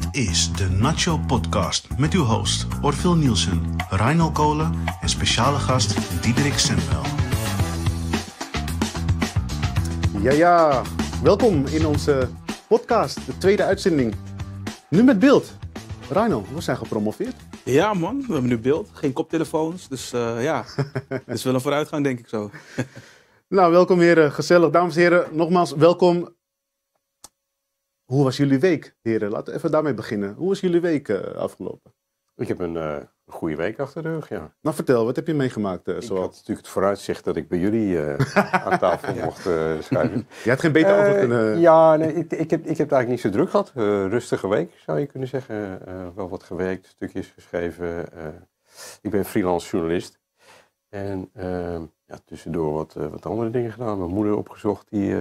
Dit is de Nacho Podcast met uw host Orville Nielsen, Reinel Kolen en speciale gast Diederik Sembel. Ja, ja, welkom in onze podcast, de tweede uitzending. Nu met beeld. Reinel, we zijn gepromoveerd. Ja, man, we hebben nu beeld, geen koptelefoons. Dus eh, ja, het is dus wel een vooruitgang, denk ik zo. nou, welkom heren, gezellig. Dames en heren, nogmaals welkom hoe was jullie week, heren? Laten we even daarmee beginnen. Hoe was jullie week eh, afgelopen? Ik heb een uh, goede week achter de rug, ja. Nou, vertel, wat heb je meegemaakt? Eh, ik had natuurlijk het vooruitzicht dat ik bij jullie aan tafel mocht schrijven. Je had geen beter over kunnen... Ja, nee, ik, ik, heb, ik heb het eigenlijk niet zo druk gehad. rustige week, zou je kunnen zeggen. wel wat gewerkt, stukjes geschreven. ik ben freelance journalist. En ja, tussendoor wat, wat andere dingen gedaan. Mijn moeder opgezocht, die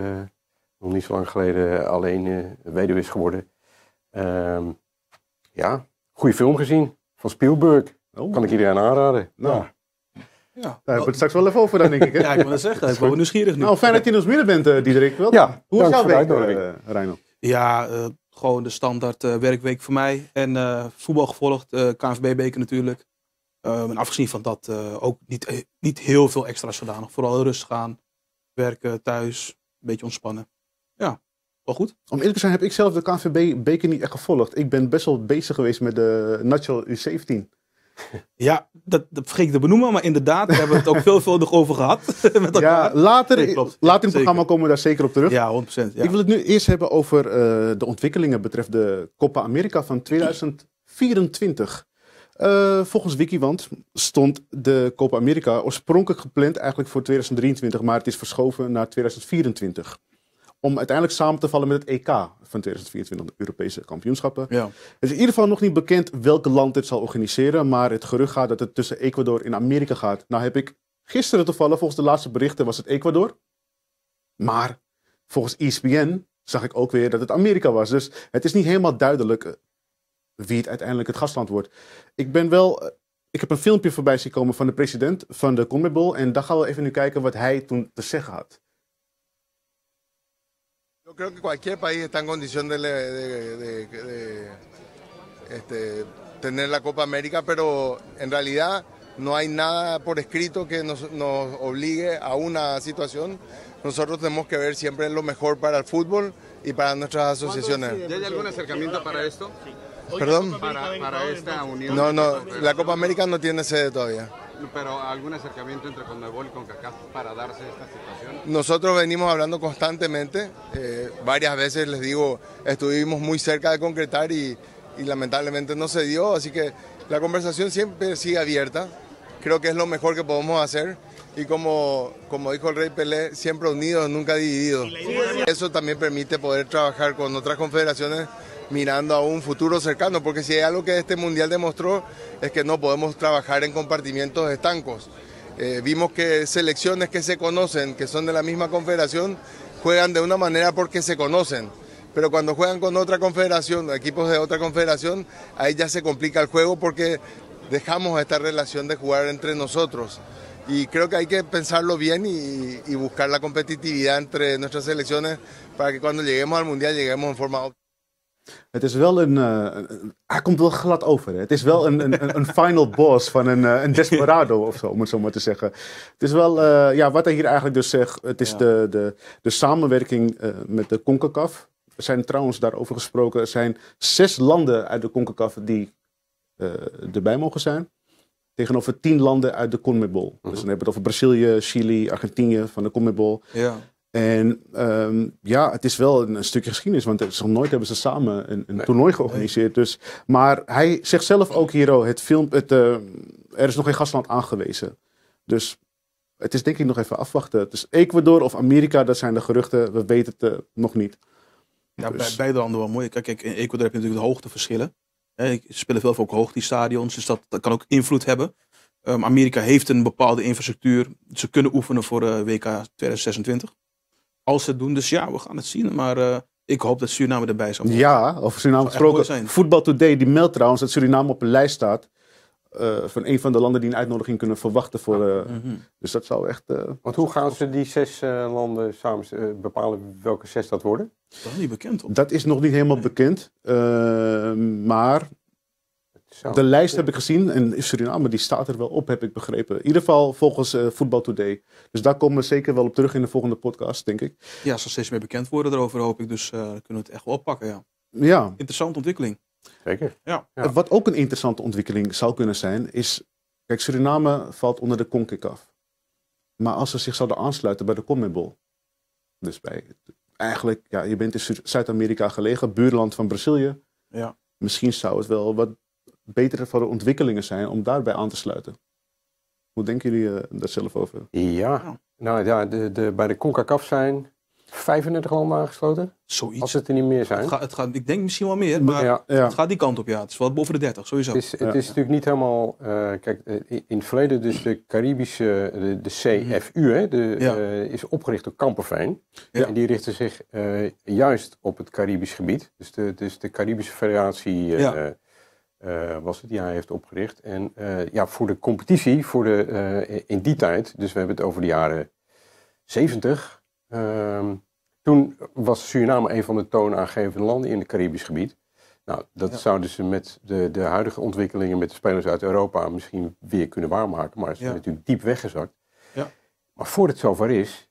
nog niet zo lang geleden alleen eh, weduwe is geworden. Ehm, ja, goede film gezien van Spielberg. Oh. Kan ik iedereen aanraden. Nou. Ja. Ja. Daar hebben we het straks wel even over dan, denk ik. ja, ik wil dat zeggen. Ik ben nieuwsgierig nu. Nou, fijn dat je in ons midden bent, uh, Diederik. ja, Hoe is jouw week, uh, Ja, gewoon de standaard werkweek voor mij. En voetbal gevolgd, KNVB-beker natuurlijk. Ehm, en afgezien van dat ook niet, niet heel veel extra's gedaan. Vooral rustig gaan, werken thuis, een beetje ontspannen. Ja, wel goed. Om eerlijk te zijn heb ik zelf de KNVB-beker niet echt gevolgd. Ik ben best wel bezig geweest met de natural U17. Ja, dat, dat vergeet ik te benoemen, maar inderdaad, we hebben het ook veelvuldig over gehad. Met ja, later, later in het programma komen we daar zeker op terug. Ja, 100%. Ja. Ik wil het nu eerst hebben over eh, de ontwikkelingen betreft de Copa America van 2024. Eh, volgens Wikiwand stond de Copa America oorspronkelijk gepland eigenlijk voor 2023, maar het is verschoven naar 2024 om uiteindelijk samen te vallen met het EK van 2024, de Europese kampioenschappen. Ja. Het is in ieder geval nog niet bekend welk land dit zal organiseren, maar het gerucht gaat dat het tussen Ecuador en Amerika gaat. Nou heb ik gisteren toevallig, volgens de laatste berichten, was het Ecuador. Maar volgens ESPN zag ik ook weer dat het Amerika was. Dus het is niet helemaal duidelijk eh, wie het uiteindelijk het gastland wordt. Ik ben wel eh, ik heb een filmpje voorbij zien komen van de president van de Comebol. En daar gaan we even nu kijken wat hij toen te zeggen had. creo que cualquier país está en condición de, de, este, tener la Copa América, pero en realidad no hay nada por escrito que nos, obligue a una situación. Nosotros tenemos que ver siempre lo mejor para el fútbol y para nuestras asociaciones. ¿Ya hay algún acercamiento para eh, esto? ¿Perdón? para esta unión. No, no, la Copa América no tiene sede todavía pero algún acercamiento entre Conmebol y CONCACAF para darse esta situación. Nosotros venimos hablando constantemente, eh, varias veces les digo, estuvimos muy cerca de concretar y, y lamentablemente no se dio, así que la conversación siempre sigue abierta, creo que es lo mejor que podemos hacer y como, como dijo el rey Pelé, siempre unidos, nunca divididos. Eso también permite poder trabajar con otras confederaciones mirando a un futuro cercano, porque si hay algo que este mundial demostró es que no podemos trabajar en compartimientos estancos. Eh, vimos que selecciones que se conocen, que son de la misma confederación, juegan de una manera porque se conocen. Pero cuando juegan con otra confederación, equipos de otra confederación, ahí ya se complica el juego porque dejamos esta relación de jugar entre nosotros. Y creo que hay que pensarlo bien y, buscar la competitividad entre nuestras selecciones para que cuando lleguemos al Mundial lleguemos en forma óptima. Het is wel eh, een. hij komt wel glad over. Hè? Het is wel een, een, een final boss van een, eh, een desperado of zo, om het zo maar te zeggen. Het is wel. Eh, ja, wat hij hier eigenlijk dus zegt. Het is de, de, de samenwerking met de CONCACAF. Er zijn trouwens daarover gesproken. Er zijn zes landen uit de CONCACAF die erbij mogen zijn. Tegenover tien landen uit de CONMEBOL. Dus mhm. dan hebben we het over Brazilië, Chili, Argentinië van de CONMEBOL. Ja. En ehm, ja, het is wel een, stukje geschiedenis, want nog nooit hebben ze samen een, een toernooi georganiseerd. Dus, maar hij zegt zelf ook hier, het film, het, eh, er is nog geen gastland aangewezen. Dus het is denk ik nog even afwachten. Dus Ecuador of Amerika, dat zijn de geruchten, we weten het eh, nog niet. Ja, bij, dus- beide landen wel mooi. Kijk, in Ecuador heb je natuurlijk de hoogteverschillen. Ze spelen veel voor ook hoog die stadions, dus dat, kan ook invloed hebben. Ehm, Amerika heeft een bepaalde infrastructuur. Ze kunnen oefenen voor uh, WK 2026 als ze doen. Dus ja, we gaan het zien. Maar eh, ik hoop dat Suriname erbij zal worden. Ja, over Suriname gesproken. Voetbal Today die meldt trouwens dat Suriname op een lijst staat. Eh, van een van de landen die een uitnodiging kunnen verwachten. Voor, eh, mhm. Dus dat zou echt. Uh, Want hoe gaan ze die zes landen samen bepalen welke zes dat worden? Dat is niet bekend. Dat is nog niet helemaal bekend. Ehm, maar zo. De lijst heb ik gezien en Suriname die staat er wel op, heb ik begrepen. In ieder geval volgens uh, Football Today. Dus daar komen we zeker wel op terug in de volgende podcast, denk ik. Ja, ze steeds meer bekend worden erover, hoop ik. Dus uh, kunnen we het echt wel oppakken, ja. Ja. Interessante ontwikkeling. Zeker. Ja. ja. Eh, wat ook een interessante ontwikkeling zou kunnen zijn, is... Kijk, Suriname valt onder de CONCACAF. Maar als ze zich zouden aansluiten bij de CONMEBOL... Dus bij... Eigenlijk, ja, je bent in Zuid-Amerika gelegen, buurland van Brazilië. Ja. Misschien zou het wel wat betere de ontwikkelingen zijn om daarbij aan te sluiten. Hoe denken jullie uh, daar zelf over? Ja, oh. nou ja, de, de, bij de CONCACAF zijn 35 landen aangesloten. Zoiets. Als het er niet meer zijn. Het gaat, ik denk misschien wel meer, maar het gaat die kant op, ja. Het is wel boven de 30, sowieso. Het is, het is natuurlijk niet helemaal... Eh, kijk, eh, in het verleden dus de Caribische, de, CFU, mhm. hè, de, is opgericht door Kamperveen. En die richten zich juist op het Caribisch gebied. Dus de, dus de Caribische Federatie... Eh, was het, hij heeft opgericht. En eh, ja, voor de competitie, voor de, eh, in die tijd, dus we hebben het over de jaren 70. Ehm, toen was Suriname een van de toonaangevende landen in het Caribisch gebied. Nou, dat zouden ze met de, de huidige ontwikkelingen met de spelers uit Europa misschien weer kunnen waarmaken. Maar ze zijn natuurlijk diep weggezakt. Ja. Maar voor het zover is,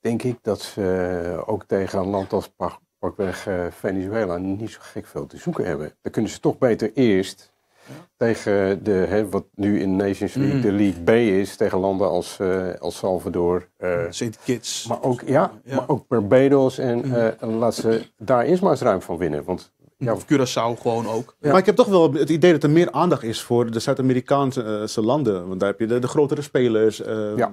denk ik dat ze ook tegen een land als pakweg eh, Venezuela niet zo gek veel te zoeken hebben. Dan kunnen ze toch beter eerst tegen de, hè, wat nu in Nations League mm. de League B is, tegen landen als, uh, als Salvador. Uh, eh, St. Kitts. Maar ook, ja, maar ook Barbados. En mm. laat ze daar eerst maar eens ruim van winnen. Want ja, of Curaçao gewoon ook. Maar ik heb toch wel het idee dat er meer aandacht is voor de Zuid-Amerikaanse eh, landen. Want daar heb je de, grotere spelers. Ehm,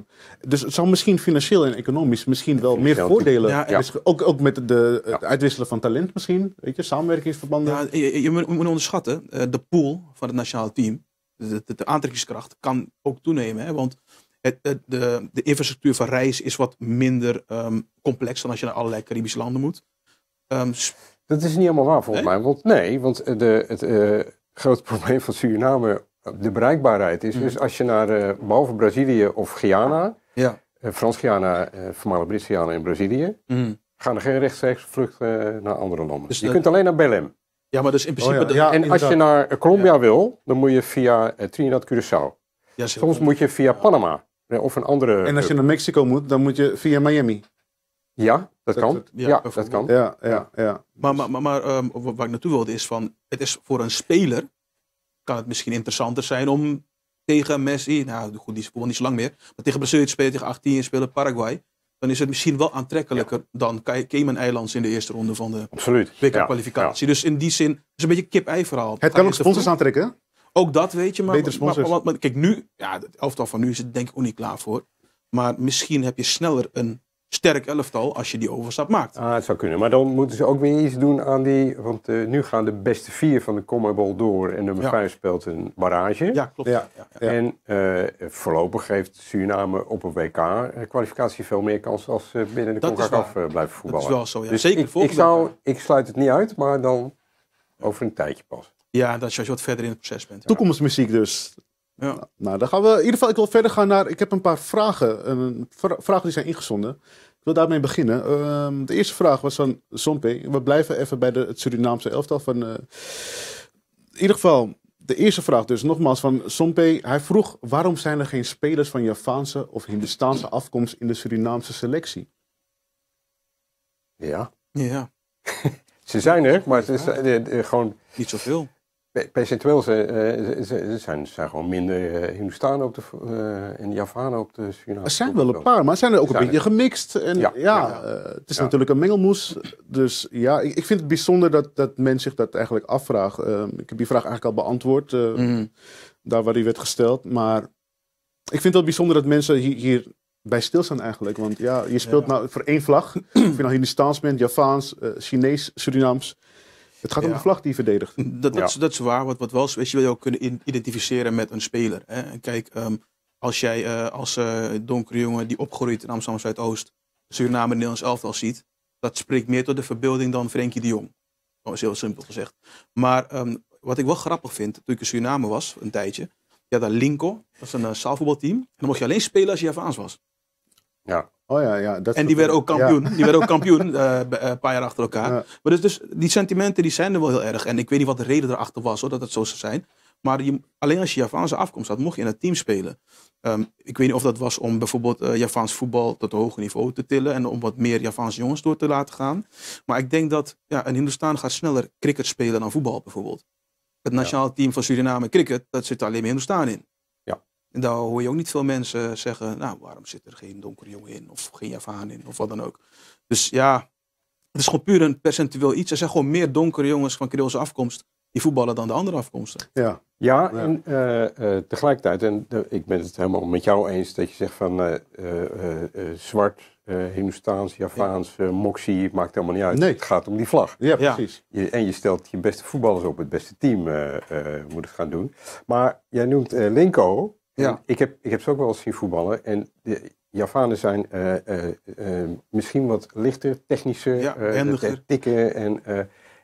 dus het zou misschien financieel en economisch misschien wel meer voordelen. Ja, ook, ook met de, het uitwisselen van talent misschien. Weet je, samenwerkingsverbanden. je, moet, je moet onderschatten, eh, de pool van het nationale team, de, aantrekkingskracht, kan ook toenemen. Hè? Want het, de, de, infrastructuur van reis is wat minder ehm, complex dan als je naar allerlei Caribische landen moet. Um, dat is niet helemaal waar volgens mij. Want, nee, want eh, de, het eh, grote probleem van Suriname, de bereikbaarheid is. Mhm. Dus als je naar, uh, behalve Brazilië of Guyana, ja. Frans-Guyana, voormalig Brits-Guyana in Brazilië, mhm. gaan er geen rechtstreeks vluchten naar andere landen. Dus je kunt alleen naar Belém. Ja, maar dus in principe... Oh en als je naar Colombia wil, dan moet je via Trinidad Curaçao. Soms moet je via Panama of een andere... En als je naar Mexico moet, dan moet je via Miami. Ja, dat, kan. ja, dat kan. Ja, ja, ja. Maar, maar, maar, maar ehm, wat ik naartoe wilde is van, het is voor een speler kan het misschien interessanter zijn om tegen Messi, nou goed, die speelt niet zo lang meer, maar tegen Brazil te spelen, tegen 18 spelen, Paraguay. Dan is het misschien wel aantrekkelijker dan Cayman-eilands in de eerste ronde van de WK-kwalificatie. Dus in die zin, het is een beetje kip-ei verhaal. Het kan ook sponsors aantrekken. Ook dat weet je, maar, maar, maar kijk, nu, ja, het elftal van nu is het denk ik ook niet klaar voor. Maar misschien heb je sneller een sterk elftal als je die overstap maakt. Ah, het zou kunnen. Maar dan moeten ze ook weer iets doen aan die... Want eh, nu gaan de beste vier van de Commonwealth door... en nummer ja. vijf speelt een barrage. Ja, klopt. Ja. En eh, voorlopig heeft Suriname op een WK-kwalificatie... veel meer kans als ze eh, binnen de CONCACAF blijven voetballen. Dat is wel zo, ja. Dus Zeker ik, ik, zou, ik sluit het niet uit, maar dan over een tijdje pas. Ja, dat als je wat verder in het proces bent. Toekomstmuziek dus. Ja. Nou, dan gaan we in ieder geval. Ik wil verder gaan naar. Ik heb een paar vragen. Een, vragen die zijn ingezonden. Ik wil daarmee beginnen. Ehm, de eerste vraag was van Sompe. We blijven even bij de, Surinaamse elftal. Van, eh, in ieder geval, de eerste vraag dus nogmaals van Sompe. Hij vroeg waarom zijn er geen spelers van Javaanse of Hindustaanse afkomst in de Surinaamse selectie? Ja. Ja. Ze zijn er, maar het is eh, gewoon... Niet zoveel percentueel eh, zijn, zijn gewoon minder eh, Hindustanen op de, uh, en Javanen ook de Suriname. Er zijn wel een paar, maar zijn er ook een beetje gemixt. En ja, het is natuurlijk een mengelmoes. Dus ja, ik, ik, vind het bijzonder dat, dat men zich dat eigenlijk afvraagt. Ehm, ik heb die vraag eigenlijk al beantwoord, mhm. daar waar die werd gesteld. Maar ik vind het wel bijzonder dat mensen hier, hier bij stilstaan eigenlijk. Want ja, je speelt nou voor één vlag. of je nou Hindustaans bent, Javaans, Chinees, Surinaams. Het gaat om de vlag die verdedigt. Dat, dat, is, dat is waar. Wat, wat wel is, je wil ook kunnen identificeren met een speler. Hè? Kijk, ehm, als jij eh, als uh, donkere jongen die opgroeit in Amsterdam Zuidoost, Suriname Nederlands elftal ziet, dat spreekt meer tot de verbeelding dan Frenkie de Jong. Dat is heel simpel gezegd. Maar ehm, wat ik wel grappig vind, toen ik in Suriname was, een tijdje, ja, daar Linko, dat is een uh, En dan mocht je alleen spelen als je Javaans was. Ja. Oh ja, ja. Dat en die werden ook kampioen. Die werden ook kampioen eh, eh, een paar jaar achter elkaar. Maar dus, dus die sentimenten die zijn er wel heel erg. En ik weet niet wat de reden erachter was hoor, dat het zo zou zijn. Maar je, alleen als je Javaanse afkomst had, mocht je in het team spelen. Ehm, ik weet niet of dat was om bijvoorbeeld uh, voetbal tot een hoger niveau te tillen. En om wat meer Javaanse jongens door te laten gaan. Maar ik denk dat ja, een Hindustan gaat sneller cricket spelen dan voetbal bijvoorbeeld. Het nationaal team van Suriname cricket, dat zit alleen maar Hindustan in. En daar hoor je ook niet veel mensen zeggen, nou, waarom zit er geen donkere jongen in of geen Javaan in of wat dan ook. Dus ja, het is gewoon puur een percentueel iets. Er zijn gewoon meer donkere jongens van Creoolse afkomst die voetballen dan de andere afkomsten. Ja, ja, en eh, eh, tegelijkertijd, en ik ben het helemaal met jou eens dat je zegt van eh, zwart, Hindoestaans, Javaans, Moxie, maakt helemaal niet uit. Nee. Het gaat om die vlag. Ja, precies. en je stelt je beste voetballers op, het beste team moet het gaan doen. Maar jij noemt Linko, ja. Ik, heb, ik heb ze ook wel eens zien voetballen. En de Javanen zijn eh, eh, eh, misschien wat lichter, technischer, ja, dikker. En,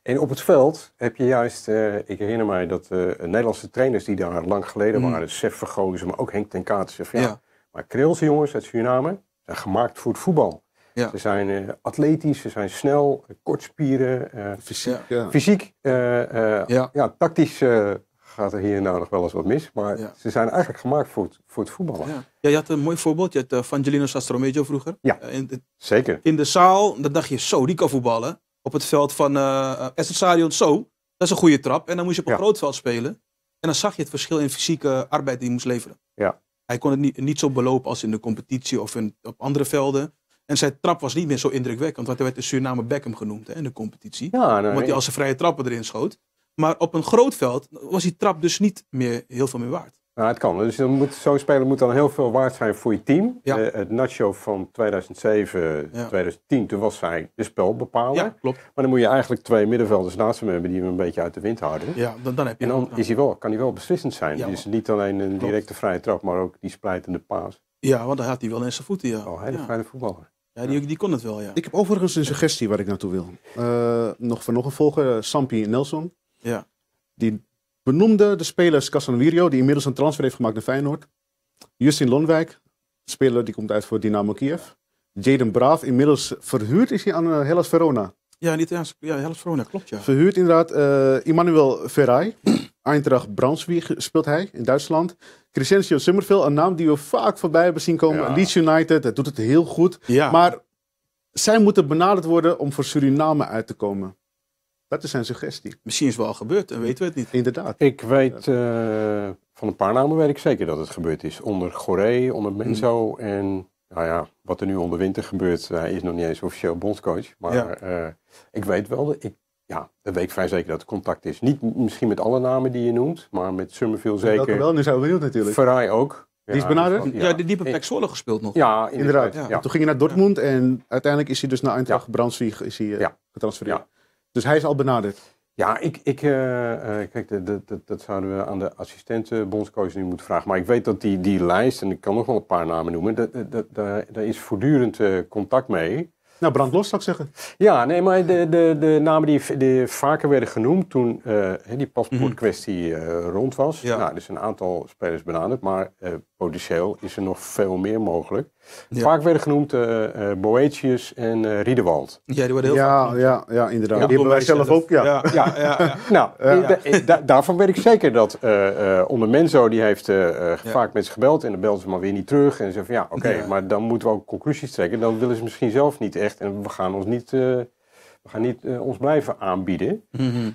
en op het veld heb je juist, ik herinner mij dat Nederlandse trainers die daar lang geleden mm. waren, Sef Vergozen, maar ook Henk ten Kaatsen. Ja, Maar Kreelse jongens uit Suriname zijn gemaakt voor het voetbal. Ze zijn atletisch, ze zijn snel, kortspieren. fysiek. fysiek ja. tactisch gaat er hier en daar nog wel eens wat mis. Maar ze zijn eigenlijk gemaakt voor het, voor het voetballen. Ja. je had een mooi voorbeeld. Je had uh, eh, Vangelino Sastromejo vroeger. Ja, eh, in zeker. In de zaal, dan dacht je, zo, die kan voetballen. Op het veld van uh, eh, Estesarion, zo, dat is een goede trap. En dan moest je op een groot veld spelen. En dan zag je het verschil in fysieke arbeid die hij moest leveren. Ja. Hij kon het niet, niet zo belopen als in de competitie of in, op andere velden. En zijn trap was niet meer zo indrukwekkend, want hij werd de Suriname Beckham genoemd hè, in de competitie. want nou, omdat hij als een vrije trappen erin schoot. Maar op een groot veld was die trap dus niet meer heel veel meer waard. Nou, het kan. Dus zo'n speler moet dan heel veel waard zijn voor je team. Eh, het Nacho van 2007, 2010, toen was hij de spelbepaler. Ja, klopt. Maar dan moet je eigenlijk twee middenvelders naast hem hebben die hem een beetje uit de wind houden. Ja, dan, dan heb je En dan is hij wel, kan hij wel beslissend zijn. Ja, dus niet alleen een directe vrije trap, maar ook die splijtende paas. Ja, want dan had hij wel in zijn voeten, ja. Oh, hele fijne voetballer. Ja, die, die kon het wel, ja. Ik heb overigens een suggestie waar ik naartoe wil. Eh, nog voor nog een volger, eh, Sampi Nelson. Ja. Die benoemde de spelers Casanvirio, die inmiddels een transfer heeft gemaakt naar Feyenoord. Justin Lonwijk, speler die komt uit voor Dynamo Kiev. Jaden Braaf, inmiddels verhuurd is hij aan uh, Hellas Verona. Ja, niet, ja, ja, Hellas Verona, klopt ja. Verhuurd inderdaad. Uh, Emmanuel Ferrai, Eintracht Braunschweig speelt hij in Duitsland. Crescencio Summerville, een naam die we vaak voorbij hebben zien komen. Leeds United, dat doet het heel goed. Ja. Maar zij moeten benaderd worden om voor Suriname uit te komen. Dat is zijn suggestie. Misschien is het wel gebeurd en weten we het niet. Inderdaad. Ik weet eh, van een paar namen weet ik zeker dat het gebeurd is. Onder Goree, onder hmm. Menzo en nou ja, wat er nu onder winter gebeurt, eh, is nog niet eens officieel bondscoach. Maar eh, ik weet wel, ik, ja, dat weet ik vrij zeker dat het contact is. Niet misschien met alle namen die je noemt, maar met Summerfield zeker. Welke wel, nu zijn we natuurlijk. Ferrari ook. die is benaderd? Dus ja, diepe die heeft gespeeld nog. Ja, inderdaad. Toen ging hij naar Dortmund en uiteindelijk is hij dus naar Eintracht Braunschweig is hij, getransfereerd. Dus hij is al benaderd? Ja, ik, ik eh, eh, kijk, dat, dat, dat, zouden we aan de assistenten eh, nu moeten vragen. Maar ik weet dat die, die lijst, en ik kan nog wel een paar namen noemen, dat, dat, daar is voortdurend contact mee. Nou, brand los zou ik zeggen. Ja, nee, maar de, de, de namen die, die vaker werden genoemd toen die paspoortkwestie mhm. rond was. Ja. Nou, dus een aantal spelers benaderd, maar uh, potentieel is er nog veel meer mogelijk. Vaak werden genoemd uh, Boetius en uh, Riedewald. Ja, die worden heel ja, vaak Ja, ja, inderdaad. die hebben wij zelf ook, ja. ja, ja, nou, daarvan weet ik zeker dat onder Menzo, die heeft vaak met ze gebeld en dan belden ze maar weer niet terug. En ze van ja, oké, maar dan moeten we ook conclusies trekken. Dan willen ze misschien zelf niet echt en we gaan ons niet... we gaan niet ons blijven aanbieden. Mhm.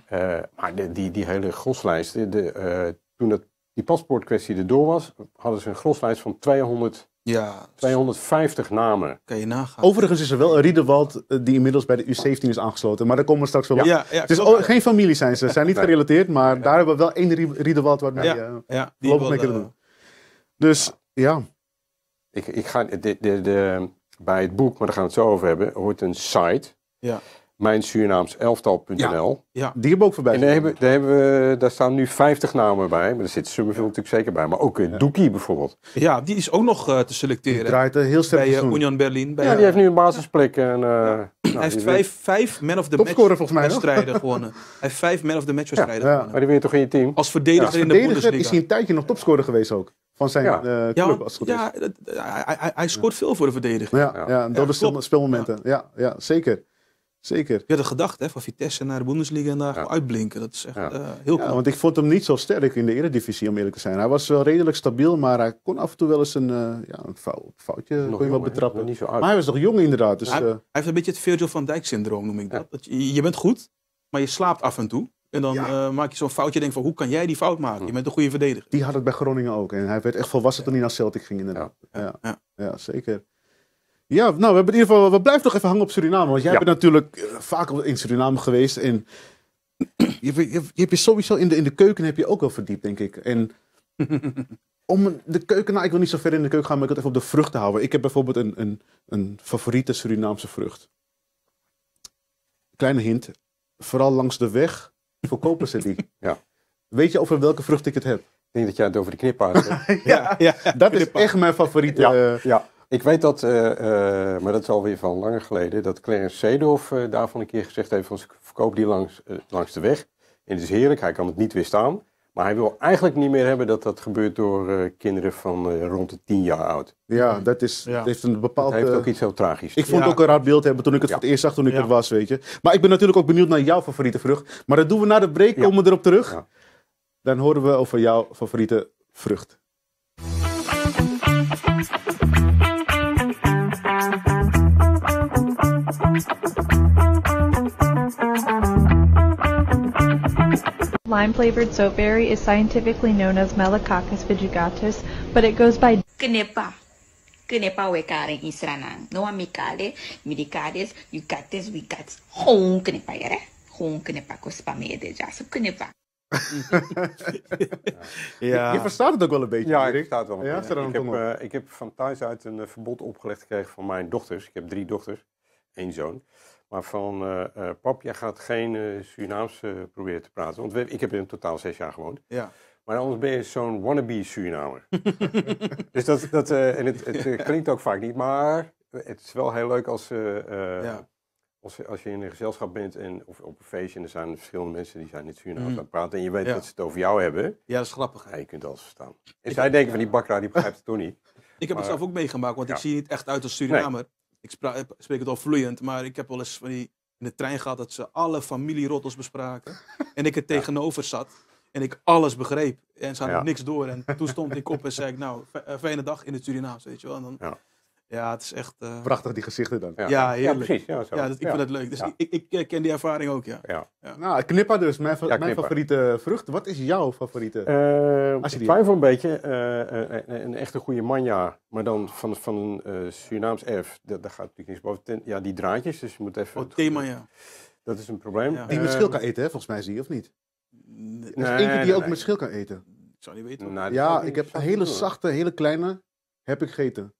maar die, die hele groslijst, de, toen dat, die paspoortkwestie erdoor was, hadden ze een groslijst van 200 ja. 250 dus- namen. Kan je nagaan. Overigens is er wel een Riedewald eh, die inmiddels bij de U17 is aangesloten. Maar daar komen we straks wel op. het is geen familie zijn ze. Ze zijn niet gerelateerd. Maar daar hebben we wel één Riedewald waarmee ja. Uh, die mee kunnen doen. Dus ja. Ik, ik ga, de, de, de, bij het boek, maar daar gaan we het zo over hebben, hoort een site. Ja. Mijn Ja, ja, die hebben ook voorbij. En daar, hebben, daar, staan nu 50 namen bij. Maar er zit Summerville natuurlijk zeker bij. Maar ook uh, Doekie bijvoorbeeld. Ja, die is ook nog eh, te selecteren. Die draait eh, heel sterk. Bij uh, Union Berlin. Bij, ja, die heeft nu een basisplek. En, nou, hij heeft vijf, vijf man of the match volgens mij wedstrijden gewonnen. Hij heeft vijf man of the match wedstrijden gewonnen. Maar die win je toch in je team? Als verdediger, in de Bundesliga. is hij een tijdje nog topscorer geweest ook van zijn club, ja, als het goed is. hij, hij scoort veel voor de verdediger. Ja, ja, dat is speelmomenten. Ja, ja, zeker. Zeker. Je had gedacht hè, van Vitesse naar de Bundesliga en daar uitblinken. Dat is echt eh, heel cool. Ja, want ik vond hem niet zo sterk in de eredivisie, om eerlijk te zijn. Hij was wel redelijk stabiel, maar hij kon af en toe wel eens een, eh, ja, een foutje kon je wel betrappen. Niet zo maar hij was nog jong inderdaad. Dus, hij, eh, hij, heeft een beetje het Virgil van Dijk syndroom, noem ik dat. dat je, je, bent goed, maar je slaapt af en toe. En dan maak je zo'n foutje denk van, hoe kan jij die fout maken? Je bent een goede verdediger. Die had het bij Groningen ook. En hij werd echt volwassen toen hij naar Celtic ging inderdaad. ja. ja zeker. Ja, nou, we hebben in ieder geval, we blijven toch even hangen op Suriname. Want jij bent natuurlijk eh, vaak in Suriname geweest. En je, je, je, hebt je sowieso in de, in de keuken heb je ook wel verdiept, denk ik. En om de keuken, nou, ik wil niet zo ver in de keuken gaan, maar ik wil even op de vruchten houden. Ik heb bijvoorbeeld een, een, een favoriete Surinaamse vrucht. Kleine hint, vooral langs de weg verkopen ze die. Ja. Weet je over welke vrucht ik het heb? Ik denk dat jij het over de knip hebt. ja, ja, dat is echt mijn favoriete. ja. Eh, ik weet dat, eh, eh, maar dat is alweer van langer geleden, dat Clarence Seedorf eh, daarvan een keer gezegd heeft van verkoop die langs, langs de weg. En het is heerlijk, hij kan het niet weerstaan. Maar hij wil eigenlijk niet meer hebben dat dat gebeurt door kinderen van rond de tien jaar oud. Ja, dat is heeft een bepaald... Dat heeft ook iets heel tragisch. Ik vond het ook een raar beeld hebben toen ik het voor het eerst zag, toen ik er was, weet je. Maar ik ben natuurlijk ook benieuwd naar jouw favoriete vrucht. Maar dat doen we na de break, komen we erop terug. Dan horen we over jouw favoriete vrucht. Lime-flavored soapberry is scientifically known as Melicoccus vigigatus, but it goes by Kenepa. Kenepa we karen isranang. No amikale, midikares, you got this, we got hong kenepa yere. Hong kenepa kospamede so kenepa. ja. Je verstaat het ook wel een beetje. Ja, ik versta het wel. Ja, ik, heb, uh, ik heb van thuis uit een eh, verbod opgelegd gekregen van mijn dochters. Ik heb drie dochters één zoon. Maar van uh, eh, eh, pap, jij gaat geen eh, Surinaamse proberen te praten. Want ik heb in totaal zes jaar gewoond. Ja. Maar anders ben je zo'n wannabe Surinamer. dus dat, dat en het, het klinkt ook vaak niet, maar het is wel heel leuk als, als, als je in een gezelschap bent en, of op een feestje en er zijn verschillende mensen die zijn in Surinaams mhm. aan het praten en je weet dat ze het over jou hebben. Ja, dat is grappig. Ja, je kunt alles verstaan. En zij denken van die bakra, die begrijpt het toch niet. Ik heb het zelf ook meegemaakt, want ik zie niet echt uit als Surinamer ik spreek het al vloeiend, maar ik heb wel eens van die, in de trein gehad dat ze alle familierottels bespraken. en ik er tegenover zat. En ik alles begreep. En ze hadden niks door. En toen stond ik op en zei ik, nou, eh, fijne dag in het Surinaams, weet je wel. En dan, ja. Ja, het is echt... Uh... Prachtig, die gezichten dan. Ja, heerlijk. ja precies. Ja, zo. ja ik vind het leuk. Dus ik, ik, ken die ervaring ook, ja. ja. Nou, knippa dus, mijn, mijn favoriete vrucht. Wat is jouw favoriete? Uh, Als je ik twijfel een beetje. een, eh, een, echte goede manja, maar dan van, van een Surinaams erf. Daar, daar gaat natuurlijk niets boven. ja, die draadjes, dus je moet even... Oh, thema, ja. Dat is een probleem. Die met schil kan eten, hè, volgens mij, zie je, of niet? Nee, er is eentje die ook met schil kan eten. Ik zou niet weten. Nou, ja, ik heb hele zachte, hele kleine, heb ik gegeten.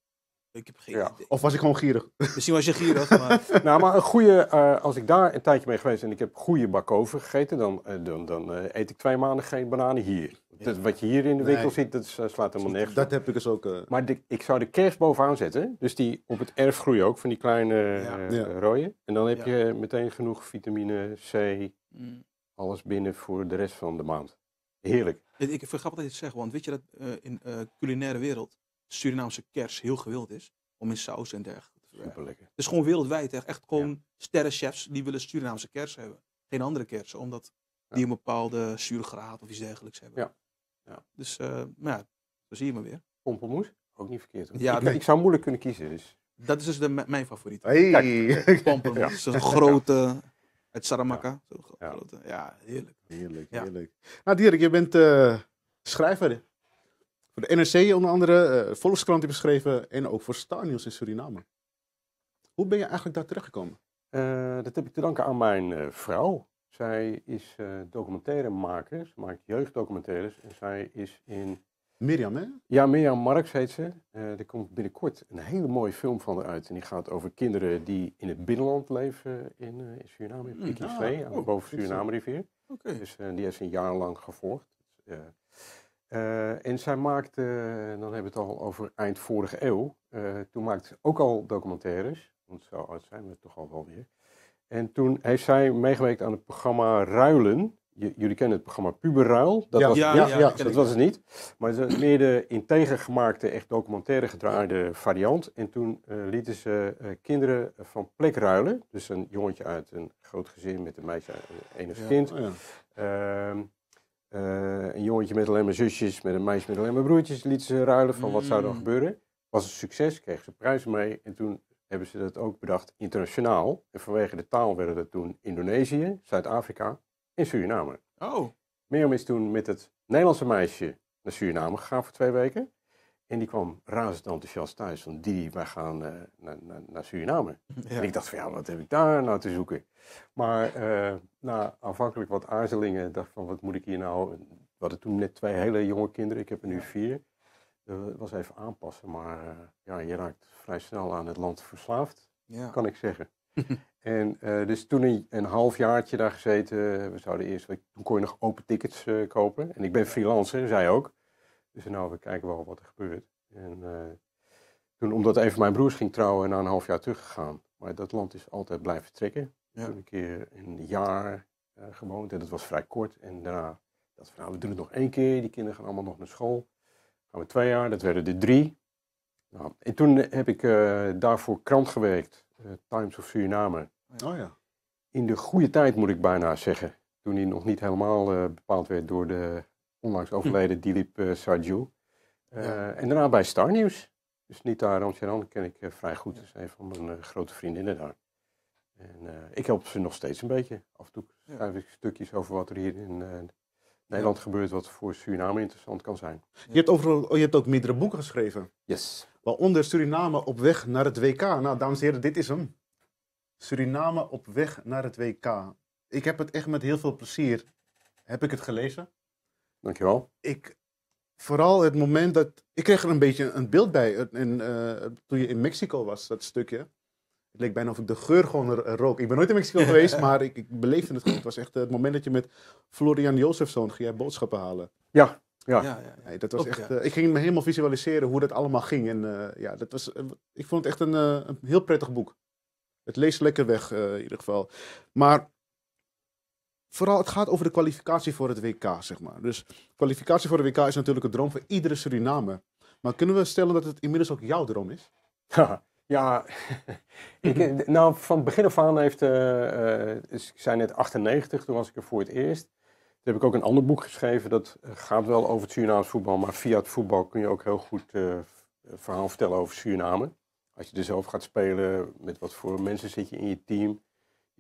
Ik heb geen ja. idee. Of was ik gewoon gierig? Misschien was je gierig, maar... nou, maar een goede, eh, als ik daar een tijdje mee geweest en ik heb goede bakoven gegeten, dan, eh, dan, dan eh, eet ik twee maanden geen bananen hier. Dat, wat je hier in de winkel ziet, dat slaat helemaal nergens. Dat heb ik dus ook... Maar ik zou de kers bovenaan zetten, dus die op het erf groeien ook, van die kleine rode. En dan heb je meteen genoeg vitamine C, mm. alles binnen voor de rest van de maand. Heerlijk. Ik vind het grappig dat je het zegt, want weet je dat in de culinaire wereld Surinaamse kers heel gewild is. Om in saus en dergelijke te verwerken. Het is gewoon wereldwijd. Echt, echt gewoon sterrenchefs die willen Surinaamse kers hebben. Geen andere kers omdat die een bepaalde zuurgraad of iets dergelijks hebben. Ja. ja. Dus, maar eh, nou ja, dan zie je maar weer. Pompelmoes? Ook niet verkeerd. Hoor. Ja, ik, ik, zou moeilijk kunnen kiezen. Dus. Dat is dus de, mijn favoriet. Hey. Kijk, pompelmoes. Zo'n grote... Uit Saramaka. Ja, ja heerlijk. Heerlijk, heerlijk. Nou, Dirk, je bent eh, schrijver voor de NRC onder andere, eh, Volkskrant heeft beschreven en ook voor Star in Suriname. Hoe ben je eigenlijk daar terechtgekomen? Eh, dat heb ik te danken aan mijn eh, vrouw. Zij is documentairemaker, ze maakt jeugddocumentaires en zij is in... Mirjam, hè? Ja, Mirjam Marks heet ze. er komt binnenkort een hele mooie film van haar uit. En die gaat over kinderen die in het binnenland leven in, in Suriname, in hmm, Pikisvee, nou, oh, boven Suriname-rivier. Okay. Dus die heeft ze een jaar lang gevolgd. Eh, en zij maakte, dan hebben we het al over eind vorige eeuw, eh, toen maakte ze ook al documentaires, want zo oud zijn we toch al wel weer. En toen heeft zij meegewerkt aan het programma Ruilen. jullie kennen het programma Puberruil. Dat ja, was, ja, ja, dat, was het niet. Maar het is meer de integer gemaakte, echt documentaire gedraaide variant. En toen eh, lieten ze kinderen van plek ruilen. Dus een jongetje uit een groot gezin met een meisje en enig kind. Oh ehm, eh, een jongetje met alleen maar zusjes, met een meisje met alleen maar broertjes, liet ze ruilen van wat zou dan mm. gebeuren. Was een succes, kregen ze prijzen mee en toen hebben ze dat ook bedacht internationaal. En vanwege de taal werden dat toen Indonesië, Zuid-Afrika en Suriname. Oh. Mirjam is toen met het Nederlandse meisje naar Suriname gegaan voor twee weken. En die kwam razend enthousiast thuis. Van die wij gaan eh, naar, naar, naar, Suriname. En ik dacht van ja, wat heb ik daar nou te zoeken? Maar uh, na aanvankelijk wat aarzelingen dacht van wat moet ik hier nou... We hadden toen net twee hele jonge kinderen. Ik heb er nu vier. Dat eh, was even aanpassen. Maar ja, je raakt vrij snel aan het land verslaafd. Ja. Kan ik zeggen. en dus toen een, een jaartje daar gezeten. We zouden eerst... Toen kon je nog open tickets kopen. En ik ben freelancer, zij ook. En nou, we kijken wel wat er gebeurt. En eh, toen, omdat een van mijn broers ging trouwen, en na een half jaar teruggegaan. Maar dat land is altijd blijven trekken. Toen een keer een jaar eh, gewoond en dat was vrij kort. En daarna dat van nou, we doen het nog één keer. Die kinderen gaan allemaal nog naar school. Gaan we twee jaar, dat werden er drie. Nou, en toen heb ik eh, daarvoor krant gewerkt, uh, Times of Suriname. Oh ja. In de goede tijd moet ik bijna zeggen. Toen die nog niet helemaal bepaald werd door de onlangs hm. overleden Dilip uh, En daarna bij Star News. Dus Nita Ramcharan ken ik eh, vrij goed. Dat is een van mijn grote vriendinnen daar. En ik help ze nog steeds een beetje. Af en toe schrijf ik stukjes over wat er hier in Nederland gebeurt wat voor Suriname interessant kan zijn. Je hebt, overal, oh, je hebt ook meerdere boeken geschreven. Yes. Waaronder Suriname op weg naar het WK. Nou, dames en heren, dit is hem. Suriname op weg naar het WK. Ik heb het echt met heel veel plezier. Heb ik het gelezen? Dankjewel. Ik, vooral het moment dat... Ik kreeg er een beetje een beeld bij in, eh, toen je in Mexico was, dat stukje. Het leek bijna of ik de geur gewoon er, rook. Ik ben nooit in Mexico geweest, maar ik, beleefde het gewoon. Het was echt eh, het moment dat je met Florian Jozefzoon ging jij boodschappen halen. Ja, ja. ja, Nee, dat was echt, eh, ik ging me helemaal visualiseren hoe dat allemaal ging. En ja, dat was, ik vond het echt een, een, heel prettig boek. Het leest lekker weg in ieder geval. Maar vooral het gaat over de kwalificatie voor het WK, zeg maar. Dus kwalificatie voor het WK is natuurlijk een droom voor iedere Suriname. Maar kunnen we stellen dat het inmiddels ook jouw droom is? Ja, ik, nou, van begin af aan heeft, uh, ik zei net 98, toen was ik er voor het eerst. Toen heb ik ook een ander boek geschreven, dat gaat wel over het Surinaams voetbal, maar via het voetbal kun je ook heel goed eh, verhaal vertellen over Suriname. Als je er zelf gaat spelen, met wat voor mensen zit je in je team.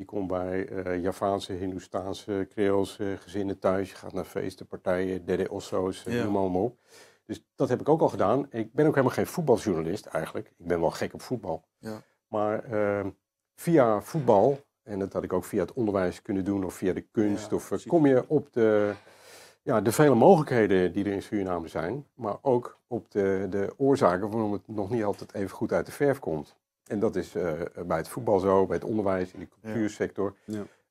Je komt bij uh, Javaanse, Hindoestaanse, Creoolse eh, gezinnen thuis. Je gaat naar feesten, partijen, Dede Osso's, eh, ja. noem maar op. Dus dat heb ik ook al gedaan. Ik ben ook helemaal geen voetbaljournalist eigenlijk. Ik ben wel gek op voetbal. Ja. Maar ehm, via voetbal, en dat had ik ook via het onderwijs kunnen doen of via de kunst, of, kom je op de, ja, de vele mogelijkheden die er in Suriname zijn. Maar ook op de, de oorzaken waarom het nog niet altijd even goed uit de verf komt. En dat is eh, bij het voetbal zo, bij het onderwijs, in de cultuursector.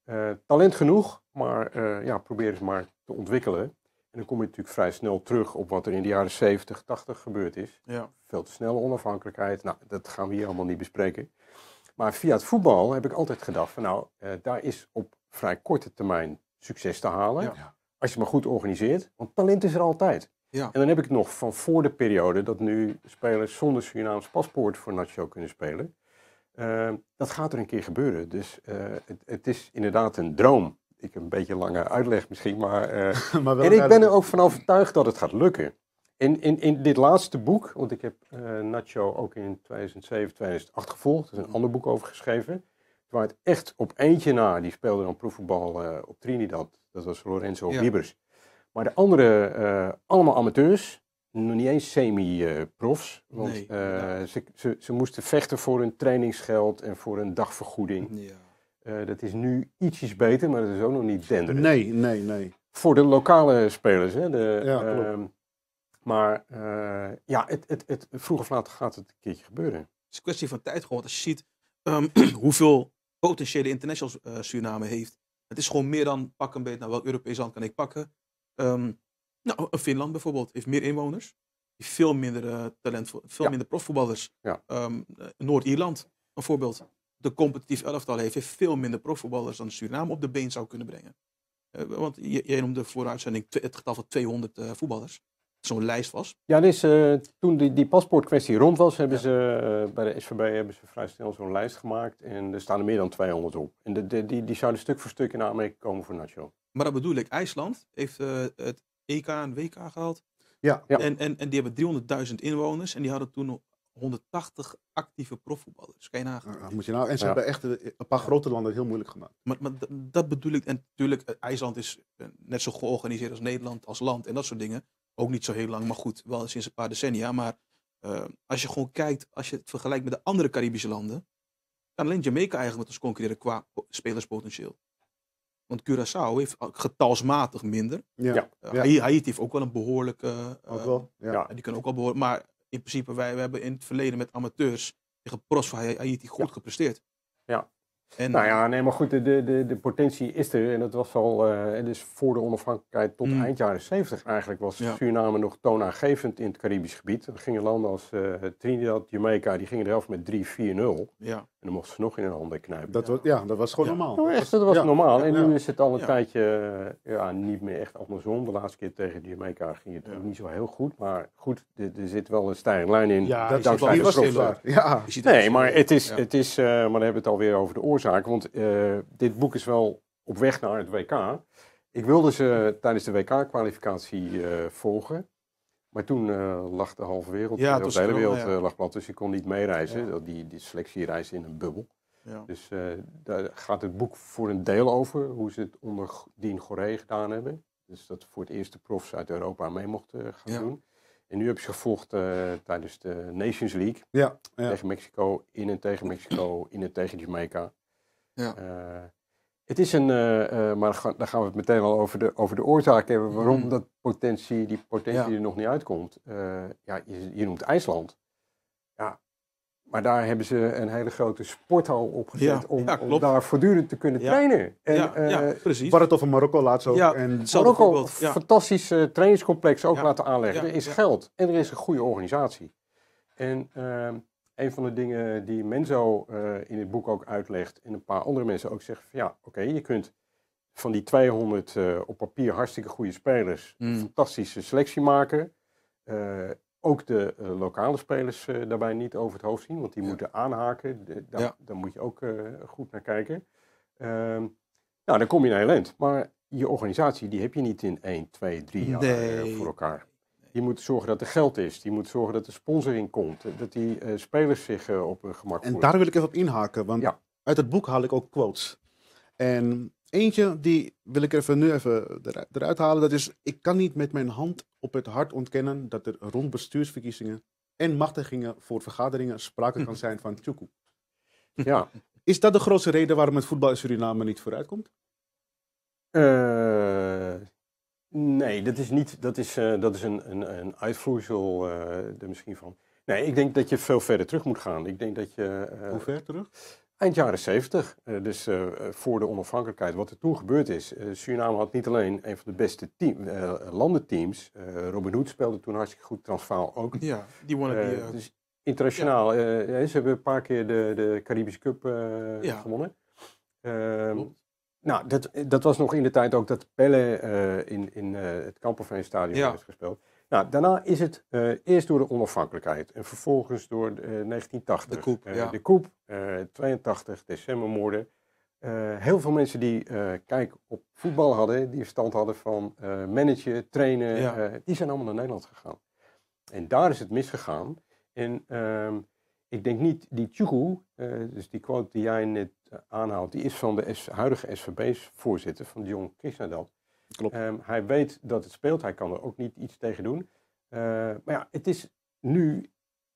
Eh, talent genoeg, maar eh, ja, probeer eens maar te ontwikkelen. En dan kom je natuurlijk vrij snel terug op wat er in de jaren 70, 80 gebeurd is. Veel te snelle onafhankelijkheid. Nou, dat gaan we hier allemaal niet bespreken. Maar via het voetbal heb ik altijd gedacht van nou, daar is op vrij korte termijn succes te halen. Als je maar goed organiseert, want talent is er altijd. Ja. En dan heb ik nog van voor de periode dat nu spelers zonder Surinaams paspoort voor Nacho kunnen spelen. Ehm, dat gaat er een keer gebeuren. Dus eh, het, het, is inderdaad een droom. Ik heb een beetje lange uitleg misschien, maar. Uh, maar en ik ben er ook van overtuigd dat het gaat lukken. In, in, in dit laatste boek, want ik heb eh, Nacho ook in 2007, 2008 gevolgd, er is een mm. ander boek over geschreven. Waar het echt op eentje na, die speelde dan proefvoetbal op Trinidad, dat was Lorenzo ja. Maar de andere, eh, allemaal amateurs, nog niet eens semi-profs. Want nee, eh, ze, ze, ze, moesten vechten voor hun trainingsgeld en voor een dagvergoeding. Ja. Eh, dat is nu ietsjes beter, maar dat is ook nog niet denderend. Nee, nee, nee. Voor de lokale spelers, hè. De, ja, ehm, maar ja, het, het, het, vroeg of laat gaat het een keertje gebeuren. Het is een kwestie van tijd gewoon. Want als je ziet ehm, hoeveel potentiële internationals uh, Suriname heeft. Het is gewoon meer dan pak een beet. Nou, welk Europees land kan ik pakken? Ehm, nou, eh, Finland bijvoorbeeld heeft meer inwoners, veel minder eh, talent, veel minder profvoetballers. Ja. Ehm, eh, Noord-Ierland, een voorbeeld, de competitief elftal heeft, veel minder profvoetballers dan Suriname op de been zou kunnen brengen. want jij noemde vooruitzending het getal van 200 voetballers. Zo'n lijst was. Ja, dus, toen die, die paspoortkwestie rond was, hebben ze bij de SVB hebben ze vrij snel zo'n lijst gemaakt. En er staan er meer dan 200 op. En de, die, die zouden stuk voor stuk in Amerika komen voor National. Maar dat bedoel ik, IJsland heeft eh, het EK en WK gehaald. Ja, En, en, en die hebben 300.000 inwoners en die hadden toen 180 actieve profvoetballers. Kan je nagaan. Ja, ah, moet je nou, en ze hebben echt eh, een paar grote landen heel moeilijk gemaakt. Maar, maar dat bedoel ik. En natuurlijk, eh, IJsland is net zo georganiseerd als Nederland, als land en dat soort dingen. Ook niet zo heel lang, maar goed, wel sinds een paar decennia. Maar als je gewoon kijkt, als je het vergelijkt met de andere Caribische landen, kan alleen Jamaica eigenlijk met ons concurreren qua spelerspotentieel. Want Curaçao heeft getalsmatig minder. Ja. Uh, Haiti heeft ook wel een behoorlijke. Eh, ook wel. Ja. Die kunnen ook wel behoorlijk. Maar in principe, wij, we hebben in het verleden met amateurs tegen pros van Haiti goed gepresteerd. Ja. En, nou ja, eh, nee, maar goed, de, de, de potentie is er. En dat was al, uh, dus voor de onafhankelijkheid tot mm. eind jaren 70 eigenlijk, was Suriname nog toonaangevend in het Caribisch gebied. Dan gingen landen als Trinidad, Jamaica, die gingen er helft met 3-4-0. Ja. En dan mochten ze nog in een handen knijpen. Dat was, ja, dat was gewoon normaal. Nou, echt, dat was normaal. En nu is het al een tijdje eh, ja, niet meer echt andersom. De laatste keer tegen die Jamaica ging het ook niet zo heel goed. Maar goed, er, zit wel een stijgende lijn in. Ja, dat dankzij de strafzaak. Ja. Nee, maar het is, het is uh, maar dan hebben we het alweer over de oorzaak. Want eh, dit boek is wel op weg naar het WK. Ik wilde ze tijdens de WK-kwalificatie volgen. Maar toen eh, lag de halve wereld, eh, de hele wereld eh, lag plat, dus je kon niet meereizen. Die, die selectiereis in een bubbel. Ja. Dus daar gaat het boek voor een deel over, hoe ze het onder Dien Goré gedaan hebben. Dus dat voor het eerst de profs uit Europa mee mochten gaan doen. En nu heb je gevolgd tijdens de Nations League. Ja, tegen Mexico, in en tegen Mexico, in en tegen Jamaica. Ja. Het is een, eh, eh, maar daar gaan we het meteen wel over de, over de oorzaak hebben, mhm. waarom dat potentie, die potentie er nog niet uitkomt. Eh, ja, je, noemt IJsland. Ja, maar daar hebben ze een hele grote sporthal opgezet om, daar voortdurend te kunnen trainen. En, ja, precies. Baratof en Marokko laatst ook. en Marokko, een fantastisch trainingscomplex ook laten aanleggen. Er is geld en er is een goede organisatie. En ehm, een van de dingen die Menzo uh, in het boek ook uitlegt en een paar andere mensen ook zeggen van ja, oké, je kunt van die 200 eh, op papier hartstikke goede spelers mm. een fantastische selectie maken. Eh, ook de lokale spelers daarbij niet over het hoofd zien, want die moeten aanhaken. De, daar, moet je ook goed naar kijken. Ehm, nou, dan kom je naar heel Maar je organisatie, die heb je niet in 1, 2, 3 jaar voor elkaar. Je moet zorgen dat er geld is. Je moet zorgen dat er sponsoring komt. Dat die eh, spelers zich eh, op hun gemak voelen. En daar wil ik even op inhaken, want uit het boek haal ik ook quotes. En eentje, die wil ik even nu even eruit halen. Dat is, ik kan niet met mijn hand op het hart ontkennen dat er rond bestuursverkiezingen en machtigingen voor vergaderingen sprake kan zijn van tjoekoe. Ja. Is dat de grootste reden waarom het voetbal in Suriname niet vooruitkomt? Eh, Nee, dat is niet. Dat is, eh, dat is een, een, een uitvloeisel eh, er misschien van. Nee, ik denk dat je veel verder terug moet gaan. Ik denk dat je. Eh, Hoe ver terug? Eind jaren zeventig. dus voor de onafhankelijkheid, wat er toen gebeurd is. Suriname had niet alleen een van de beste team, landenteams. Robin Hood speelde toen hartstikke goed, Transvaal ook. Ja, die Dus internationaal. ze hebben een paar keer de, de Caribische Cup gewonnen. Klopt. Ehm, nou, dat, dat was nog in de tijd ook dat Pelle eh, in, in eh, het Kamperveenstadion ja. gespeeld. Nou, daarna is het eh, eerst door de onafhankelijkheid en vervolgens door 1980. De koep, De koep, 82, decembermoorden. heel veel mensen die kijk op voetbal hadden, die verstand hadden van managen, trainen, die zijn allemaal naar Nederland gegaan. En daar is het misgegaan. En ehm, ik denk niet, die Tjugu, dus die quote die jij net aanhaalt, die is van de huidige SVB-voorzitter, van John Kisnadal. Klopt. Ehm, hij weet dat het speelt, hij kan er ook niet iets tegen doen. Eh, maar ja, het is nu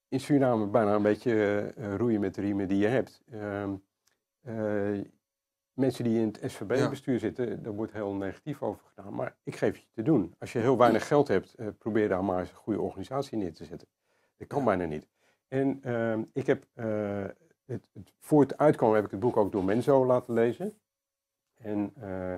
in Suriname bijna een beetje eh, eh, roeien met de riemen die je hebt. Ehm, mensen die in het SVB-bestuur zitten, daar wordt heel negatief over gedaan. Maar ik geef je te doen. Als je heel weinig geld hebt, probeer daar maar eens een goede organisatie neer te zetten. Dat kan bijna niet. En ehm, ik heb het, voor het uitkomen heb ik het boek ook door Menzo laten lezen. En eh,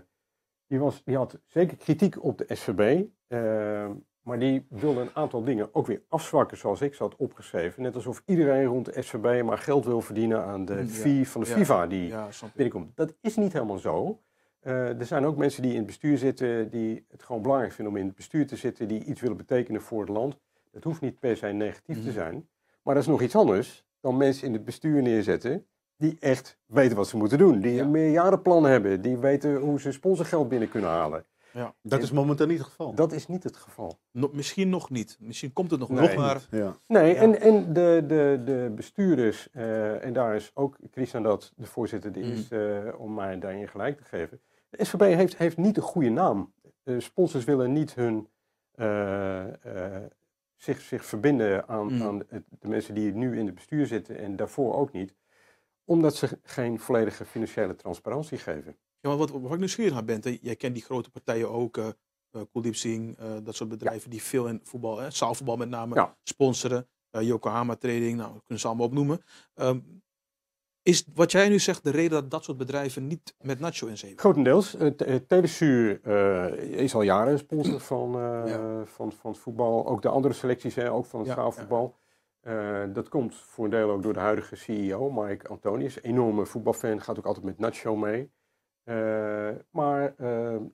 die, was, had zeker kritiek op de SVB. Eh, maar die wilde een aantal dingen ook weer afzwakken zoals ik ze had opgeschreven. Net alsof iedereen rond de SVB maar geld wil verdienen aan de fee van de FIFA die binnenkomt. Dat is niet helemaal zo. Eh, er zijn ook mensen die in het bestuur zitten die het gewoon belangrijk vinden om in het bestuur te zitten, die iets willen betekenen voor het land. Dat hoeft niet per se negatief te mhm. zijn. Maar dat is nog iets anders dan mensen in het bestuur neerzetten die echt weten wat ze moeten doen. Die ja. een meerjarenplan hebben. Die weten hoe ze sponsorgeld binnen kunnen halen. Ja, dat is momenteel niet het geval. Dat is niet het geval. misschien nog niet. Misschien komt het nog nee. maar. Nee, en, en de, de, de bestuurders, eh, en daar is ook Christian dat, de voorzitter, die mm. is, eh, om mij daarin gelijk te geven. De SVB heeft, heeft niet een goede naam. sponsors willen niet hun eh, zich, zich verbinden aan, mm. aan de mensen die nu in het bestuur zitten en daarvoor ook niet, omdat ze geen volledige financiële transparantie geven. Ja, maar wat, wat ik nieuwsgierig naar ben, hè, jij kent die grote partijen ook, uh, eh, Kuldeep eh, Singh, eh, dat soort bedrijven die veel in voetbal, hè, zaalvoetbal met name, sponsoren. Yokohama Trading, nou, dat kunnen ze allemaal opnoemen. Ehm, is wat jij nu zegt de reden dat dat soort bedrijven niet met Nacho in zee willen? Grotendeels. Eh, eh, Telesuur eh, is al jaren een sponsor van, uh, van, van voetbal. Ook de andere selecties, hè, ook van het ja, dat komt voor een deel ook door de huidige CEO, Mike Antonius. Enorme voetbalfan, gaat ook altijd met Nacho mee. maar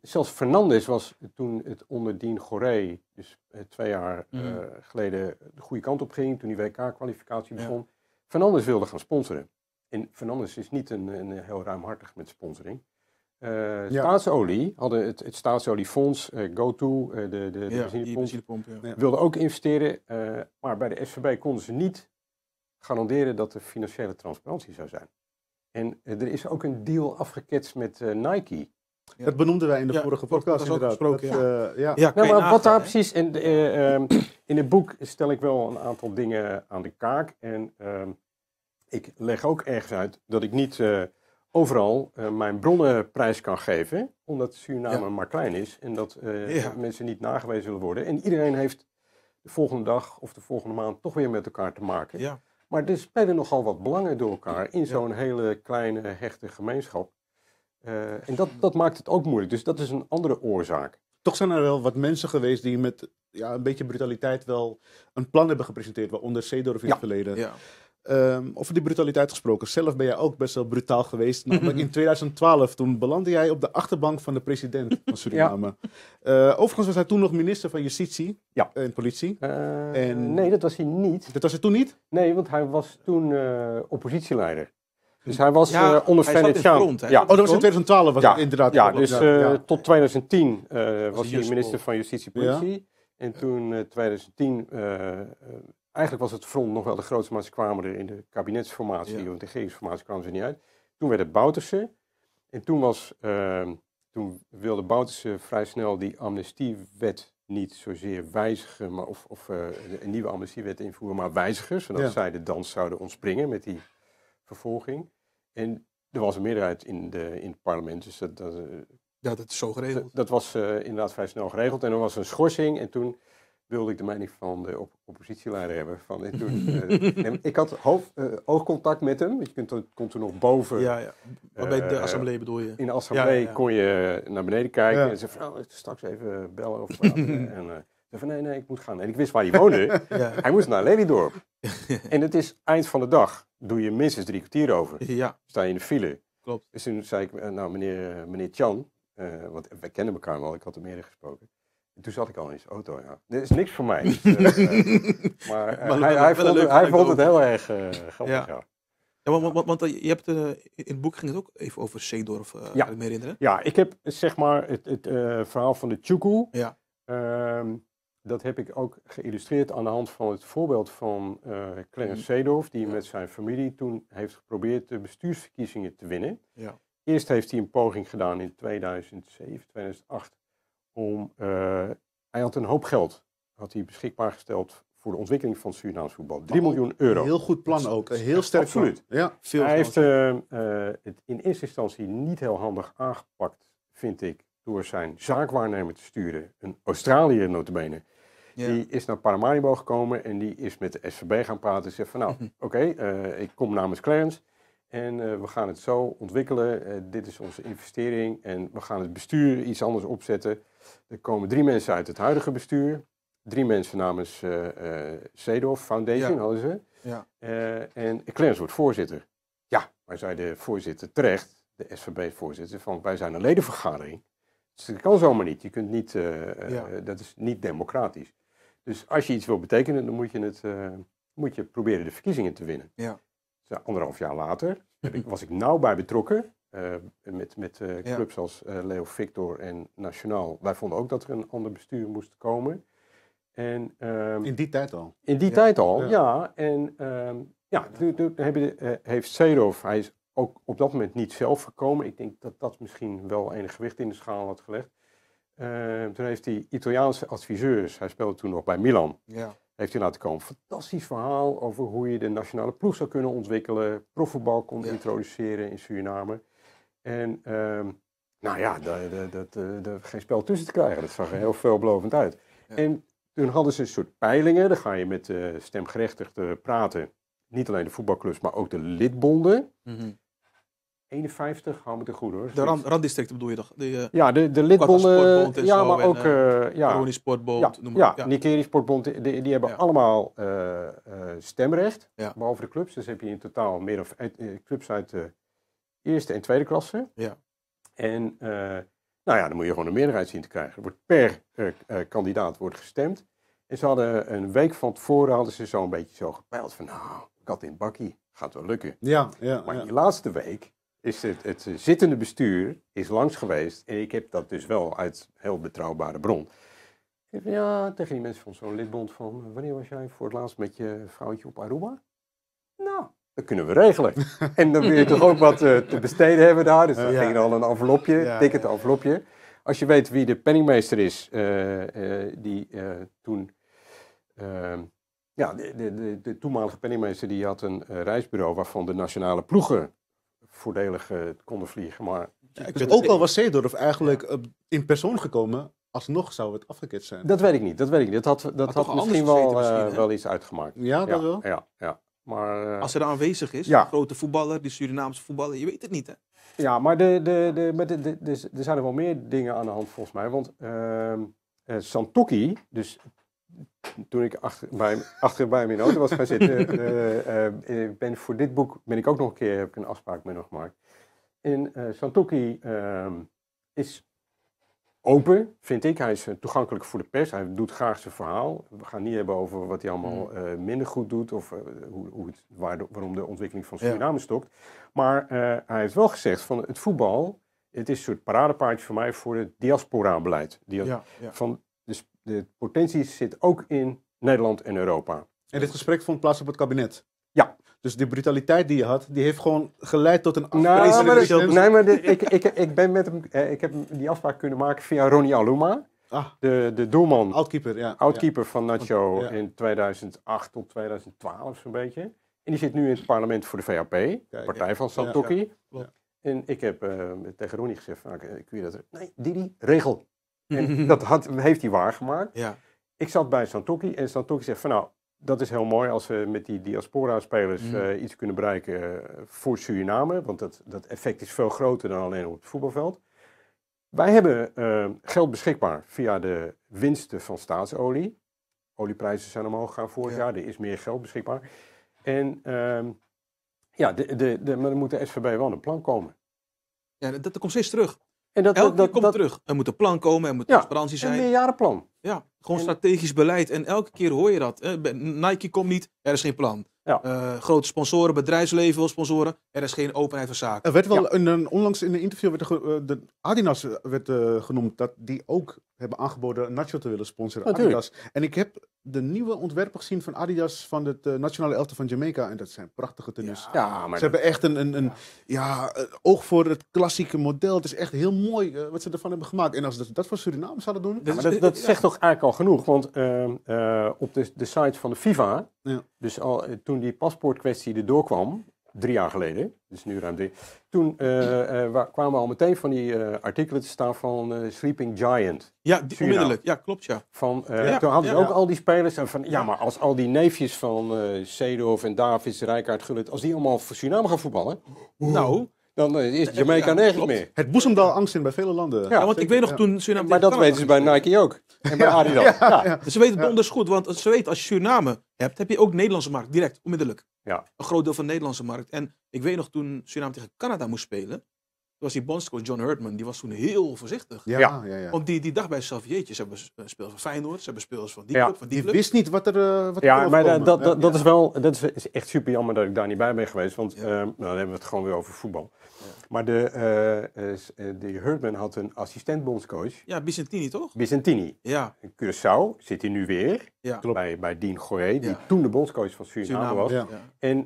zelfs Fernandes was toen het onder Dien Goré, dus twee jaar mhm. geleden, de goede kant op ging. Toen die WK-kwalificatie begon. Fernandes wilde gaan sponsoren. En Fernandes is niet een, een heel ruimhartig met sponsoring. Eh, staatsolie, hadden het, het Staatsoliefonds, eh, GoTo, eh, de, de, ja, de, benzinepomp, benzinepomp ja. wilden ook investeren. maar bij de SVB konden ze niet garanderen dat er financiële transparantie zou zijn. En er is ook een deal afgeketst met Nike. Dat benoemden wij in de vorige podcast dat inderdaad. Dat, ja. Nou, maar wat daar precies... In, ehm, in het boek stel ik wel een aantal dingen aan de kaak. En ehm, ik leg ook ergens uit dat ik niet eh, overal eh, mijn bronnen prijs kan geven, omdat Suriname maar klein is en dat eh, mensen niet nagewezen zullen worden. En iedereen heeft de volgende dag of de volgende maand toch weer met elkaar te maken. Maar er spelen nogal wat belangen door elkaar in zo'n hele kleine, hechte gemeenschap. en dat, dat maakt het ook moeilijk. Dus dat is een andere oorzaak. Toch zijn er wel wat mensen geweest die met ja, een beetje brutaliteit wel een plan hebben gepresenteerd, waaronder Zeedorf in het verleden. Ja. Ehm, over die brutaliteit gesproken. Zelf ben jij ook best wel brutaal geweest. Namelijk in 2012, toen belandde jij op de achterbank van de president van Suriname. Eh, overigens was hij toen nog minister van Justitie ja. en Politie. Eh, en... Nee, dat was hij niet. Dat was hij toen niet? Nee, want hij was toen eh, oppositieleider. Dus hij was ja, onder Fennet Ja. Oh, dat was in 2012 was inderdaad. Ja, dus tot 2010 was, was hij minister van Justitie en Politie. En toen 2010 eigenlijk was het front nog wel de grootste, maar ze kwamen er in de kabinetsformatie, ja. de regeringsformatie kwamen ze niet uit. Toen werd het Bouterse. En toen, was, uh, toen wilde Bouterse vrij snel die amnestiewet niet zozeer wijzigen, maar of, of eh, een nieuwe amnestiewet invoeren, maar wijzigen, zodat zij de dans zouden ontspringen met die vervolging. En er was een meerderheid in, de, in het parlement, dus dat, dat, eh, ja, dat is zo geregeld. Dat, was eh, inderdaad vrij snel geregeld. En er was een schorsing en toen wilde ik de mening van de op oppositieleider hebben. Van, ik, eh, ik had eh, oogcontact met hem. Je kunt, kon toen nog boven. Ja, ja. bij de eh, assemblee bedoel je? In de assemblee kon je naar beneden kijken. En zei van, oh, straks even bellen of praten. en zei van, nee, nee, ik moet gaan. En ik wist waar hij woonde. Hij moest naar Lelydorp. en het is eind van de dag. Doe je minstens drie kwartier over. Ja. Sta je in de file. Klopt. Dus toen zei ik, nou meneer, meneer Chan, want we kennen elkaar wel. Ik had hem eerder gesproken toen zat ik al in zijn auto, ja. Dit is niks voor mij. Dus, eh, maar hij, hij, vond, het, hij vond het heel erg eh, grappig, ja. Ja, want, want, eh, want, je hebt, in het boek ging het ook even over Zeedorf, uh, ja. herinneren. Ja, ik heb zeg maar het, het verhaal van de Tjuku. Ja. Ehm, dat heb ik ook geïllustreerd aan de hand van het voorbeeld van uh, Clarence mhm. Zeedorf, die met zijn familie toen heeft geprobeerd de bestuursverkiezingen te winnen. Ja. Eerst heeft hij een poging gedaan in 2007, 2008 om. Eh, hij had een hoop geld had hij beschikbaar gesteld voor de ontwikkeling van Surinaams voetbal. 3 miljoen euro. Heel goed plan ook. heel sterk Absoluut. Ja, veel hij heeft eh, eh, het in eerste instantie niet heel handig aangepakt, vind ik, door zijn zaakwaarnemer te sturen. Een Australiër notabene. Ja. Die is naar Paramaribo gekomen en die is met de SVB gaan praten. En zegt van nou, oké, ik kom namens Clarence. En eh, we gaan het zo ontwikkelen. Eh, dit is onze investering. En we gaan het bestuur iets anders opzetten. Er komen drie mensen uit het huidige bestuur. Drie mensen namens Zedorf eh, Foundation ja. hadden ze. Ja. en Clarence wordt voorzitter. Ja, maar zei de voorzitter terecht, de SVB-voorzitter, van wij zijn een ledenvergadering. Dus dat kan zomaar niet. Je kunt niet, dat is niet democratisch. Dus als je iets wil betekenen, dan moet je het moet je proberen de verkiezingen te winnen. Ja anderhalf jaar later was ik nauw bij betrokken. Eh, met met eh, clubs als eh, Leo Victor en Nationaal. Wij vonden ook dat er een ander bestuur moest komen. En, ehm, in die tijd al? In die tijd al, ja. ja. En ehm, ja, toen heeft Sedov, hij is ook op dat moment niet zelf gekomen. Ik denk dat dat misschien wel enig gewicht in de schaal had gelegd. Ehm, toen heeft hij Italiaanse adviseurs, hij speelde toen nog bij Milan. Ja heeft hij laten komen. Een fantastisch verhaal over hoe je de nationale ploeg zou kunnen ontwikkelen, profvoetbal kon introduceren in Suriname. En ehm, nou ja, geen spel tussen te krijgen. Dat zag er heel veelbelovend uit. En toen hadden ze een soort peilingen. Dan ga je met uh, praten. Niet alleen de voetbalclubs, maar ook de lidbonden. Mhm. 51, hou me te goed hoor. De rand, randdistricten bedoel je toch? De, eh, ja, de, de lidbonden. ja, maar en, ook... Uh, ja. Coroni Sportbond, ja, noem ja, ja. Sportbond, die, die hebben allemaal stemrecht. Behalve de clubs. Dus heb je in totaal meer of clubs uit de eerste en tweede klasse. Ja. En nou ja, dan moet je gewoon een meerderheid zien te krijgen. Er wordt per kandidaat wordt gestemd. En ze hadden een week van tevoren hadden ze zo een beetje zo gepeild van... Nou, kat in bakkie, gaat wel lukken. Ja, ja, maar die laatste week is het, het zittende bestuur is langs geweest. En ik heb dat dus wel uit heel betrouwbare bron. Ik ja, tegen die mensen van zo'n lidbond van... Wanneer was jij voor het laatst met je vrouwtje op Aruba? Nou, dat kunnen we regelen. en dan wil je toch ook wat eh, te besteden hebben daar. Dus dan ging er al een envelopje, ja, ticket envelopje. Als je weet wie de penningmeester is, eh, eh, die toen... Ehm, ja, de, de, de, de, toenmalige penningmeester die had een reisbureau waarvan de nationale ploegen voordelig eh, konden vliegen. Maar ja, ik dus weet ook al was Seedorf eigenlijk eh, in persoon gekomen alsnog zou het afgekeerd zijn. Dat weet ik niet, dat weet ik niet. Dat had, dat had, misschien, wel, eh, wel iets uitgemaakt. Ja, dat ja, wel? Ja, ja. Maar, Als er aanwezig is, grote voetballer, die Surinaamse voetballer, je weet het niet hè? Ja, maar de, de, de, de, de, de, er zijn er wel meer dingen aan de hand volgens mij. Want uh, dus toen ik achter, bij, achter bij mijn auto was gaan zitten, eh, eh, eh, ben voor dit boek ben ik ook nog een keer heb ik een afspraak met nog gemaakt. En uh, Santoki ehm, is open, vind ik. Hij is toegankelijk voor de pers. Hij doet graag zijn verhaal. We gaan niet hebben over wat hij allemaal hmm. minder goed doet of hoe, hoe het, waarom de ontwikkeling van Suriname stokt. Maar hij heeft wel gezegd van het voetbal. Het is een soort paradepaardje voor mij voor het diaspora-beleid. ja, ja. Van dus de potentie zit ook in Nederland en Europa. En dit gesprek vond plaats op het kabinet? Ja. Dus die brutaliteit die je had, die heeft gewoon geleid tot een afspraak. Nou, nee, maar ik, ik, ik, ben met hem, eh, ik heb die afspraak kunnen maken via Ronnie Aluma. Ah, de, de doelman. Outkeeper, ja. Outkeeper van Nacho in 2008 tot 2012 zo'n beetje. En die zit nu in het parlement voor de VAP, partij van Santokki. En ik heb eh, tegen Ronnie gezegd, van, ik, ik weet dat er... Nee, Didi, regel. En dat had, heeft hij waargemaakt. Ja. Ik zat bij Santokki en Santokki zegt van nou, dat is heel mooi als we met die diaspora-spelers mhm. eh, iets kunnen bereiken eh, voor Suriname. Want dat, dat effect is veel groter dan alleen op het voetbalveld. Wij hebben eh, geld beschikbaar via de winsten van staatsolie. Olieprijzen zijn omhoog gaan vorig jaar, er is meer geld beschikbaar. En ehm, ja, de, de, de, maar dan moet de SVB wel een plan komen. Ja, dat, dat komt steeds terug. En dat, elke dat, komt terug. Er moet een plan komen, er moet transparantie zijn. Een meerjarenplan. Ja, gewoon strategisch beleid. En elke keer hoor je dat. Nike komt niet, er is geen plan. Eh, grote sponsoren, bedrijfsleven wil sponsoren. Er is geen openheid van zaken. Er werd wel een, onlangs in een interview werd er, eh, de Adidas eh, werd, genoemd dat die ook hebben aangeboden Nacho te willen sponsoren. Adidas. En ik heb de nieuwe ontwerpen gezien van Adidas van het nationale elftal van Jamaica. En dat zijn prachtige tenues. Ja, maar Ze hebben echt een, een, een ja, oog voor het klassieke model. Het is echt heel mooi wat ze ervan hebben gemaakt. En als ze dat, dat voor Suriname zouden doen... dat, dat, zegt toch eigenlijk al genoeg. Want ehm, op de, de site van de FIFA... Ja dus al, eh, toen die paspoortkwestie erdoor kwam, drie jaar geleden, dus nu ruim drie, toen uh, uh, kwamen al meteen van die artikelen te staan van Sleeping Giant. Ja, onmiddellijk. Ja, klopt ja. Van, toen hadden ze ook al die spelers en van, ja, maar als al die neefjes van Seedorf en Davis, Rijkaard, Gullit, als die allemaal voor Suriname gaan voetballen. Nou, dan eh, is Jamaica ja, nergens meer. Het boezemt al angst in bij vele landen. Ja, want ik weet nog toen Suriname... maar dat weten ze bij Nike ook. En bij Adidas. Ja, Ze weten het donders goed, want ze weten als je Suriname hebt, heb je ook Nederlandse markt, direct, onmiddellijk. Ja. Een groot deel van de Nederlandse markt. En ik weet nog toen Suriname tegen Canada moest spelen, was die bondscoach John Hurtman, die was toen heel voorzichtig. Ja, ja. ja, ja. Want die, die dag bij Salviertje, ze hebben eh, spelers van Feyenoord, ze hebben spelers van die club, van die, wist niet wat er eh, wat Ja, er maar dat, dat, dat, dat is wel, dat is, echt super jammer dat ik daar niet bij ben geweest, want eh, nou, dan hebben we het gewoon weer over voetbal. Maar de, de Hurtman had een assistent bondscoach. Ja, Bicentini toch? Bicentini. Ja. In Curaçao zit hij nu weer. Ja. Bij, bij Dean Goré, die toen de bondscoach van Suriname, Suriname was.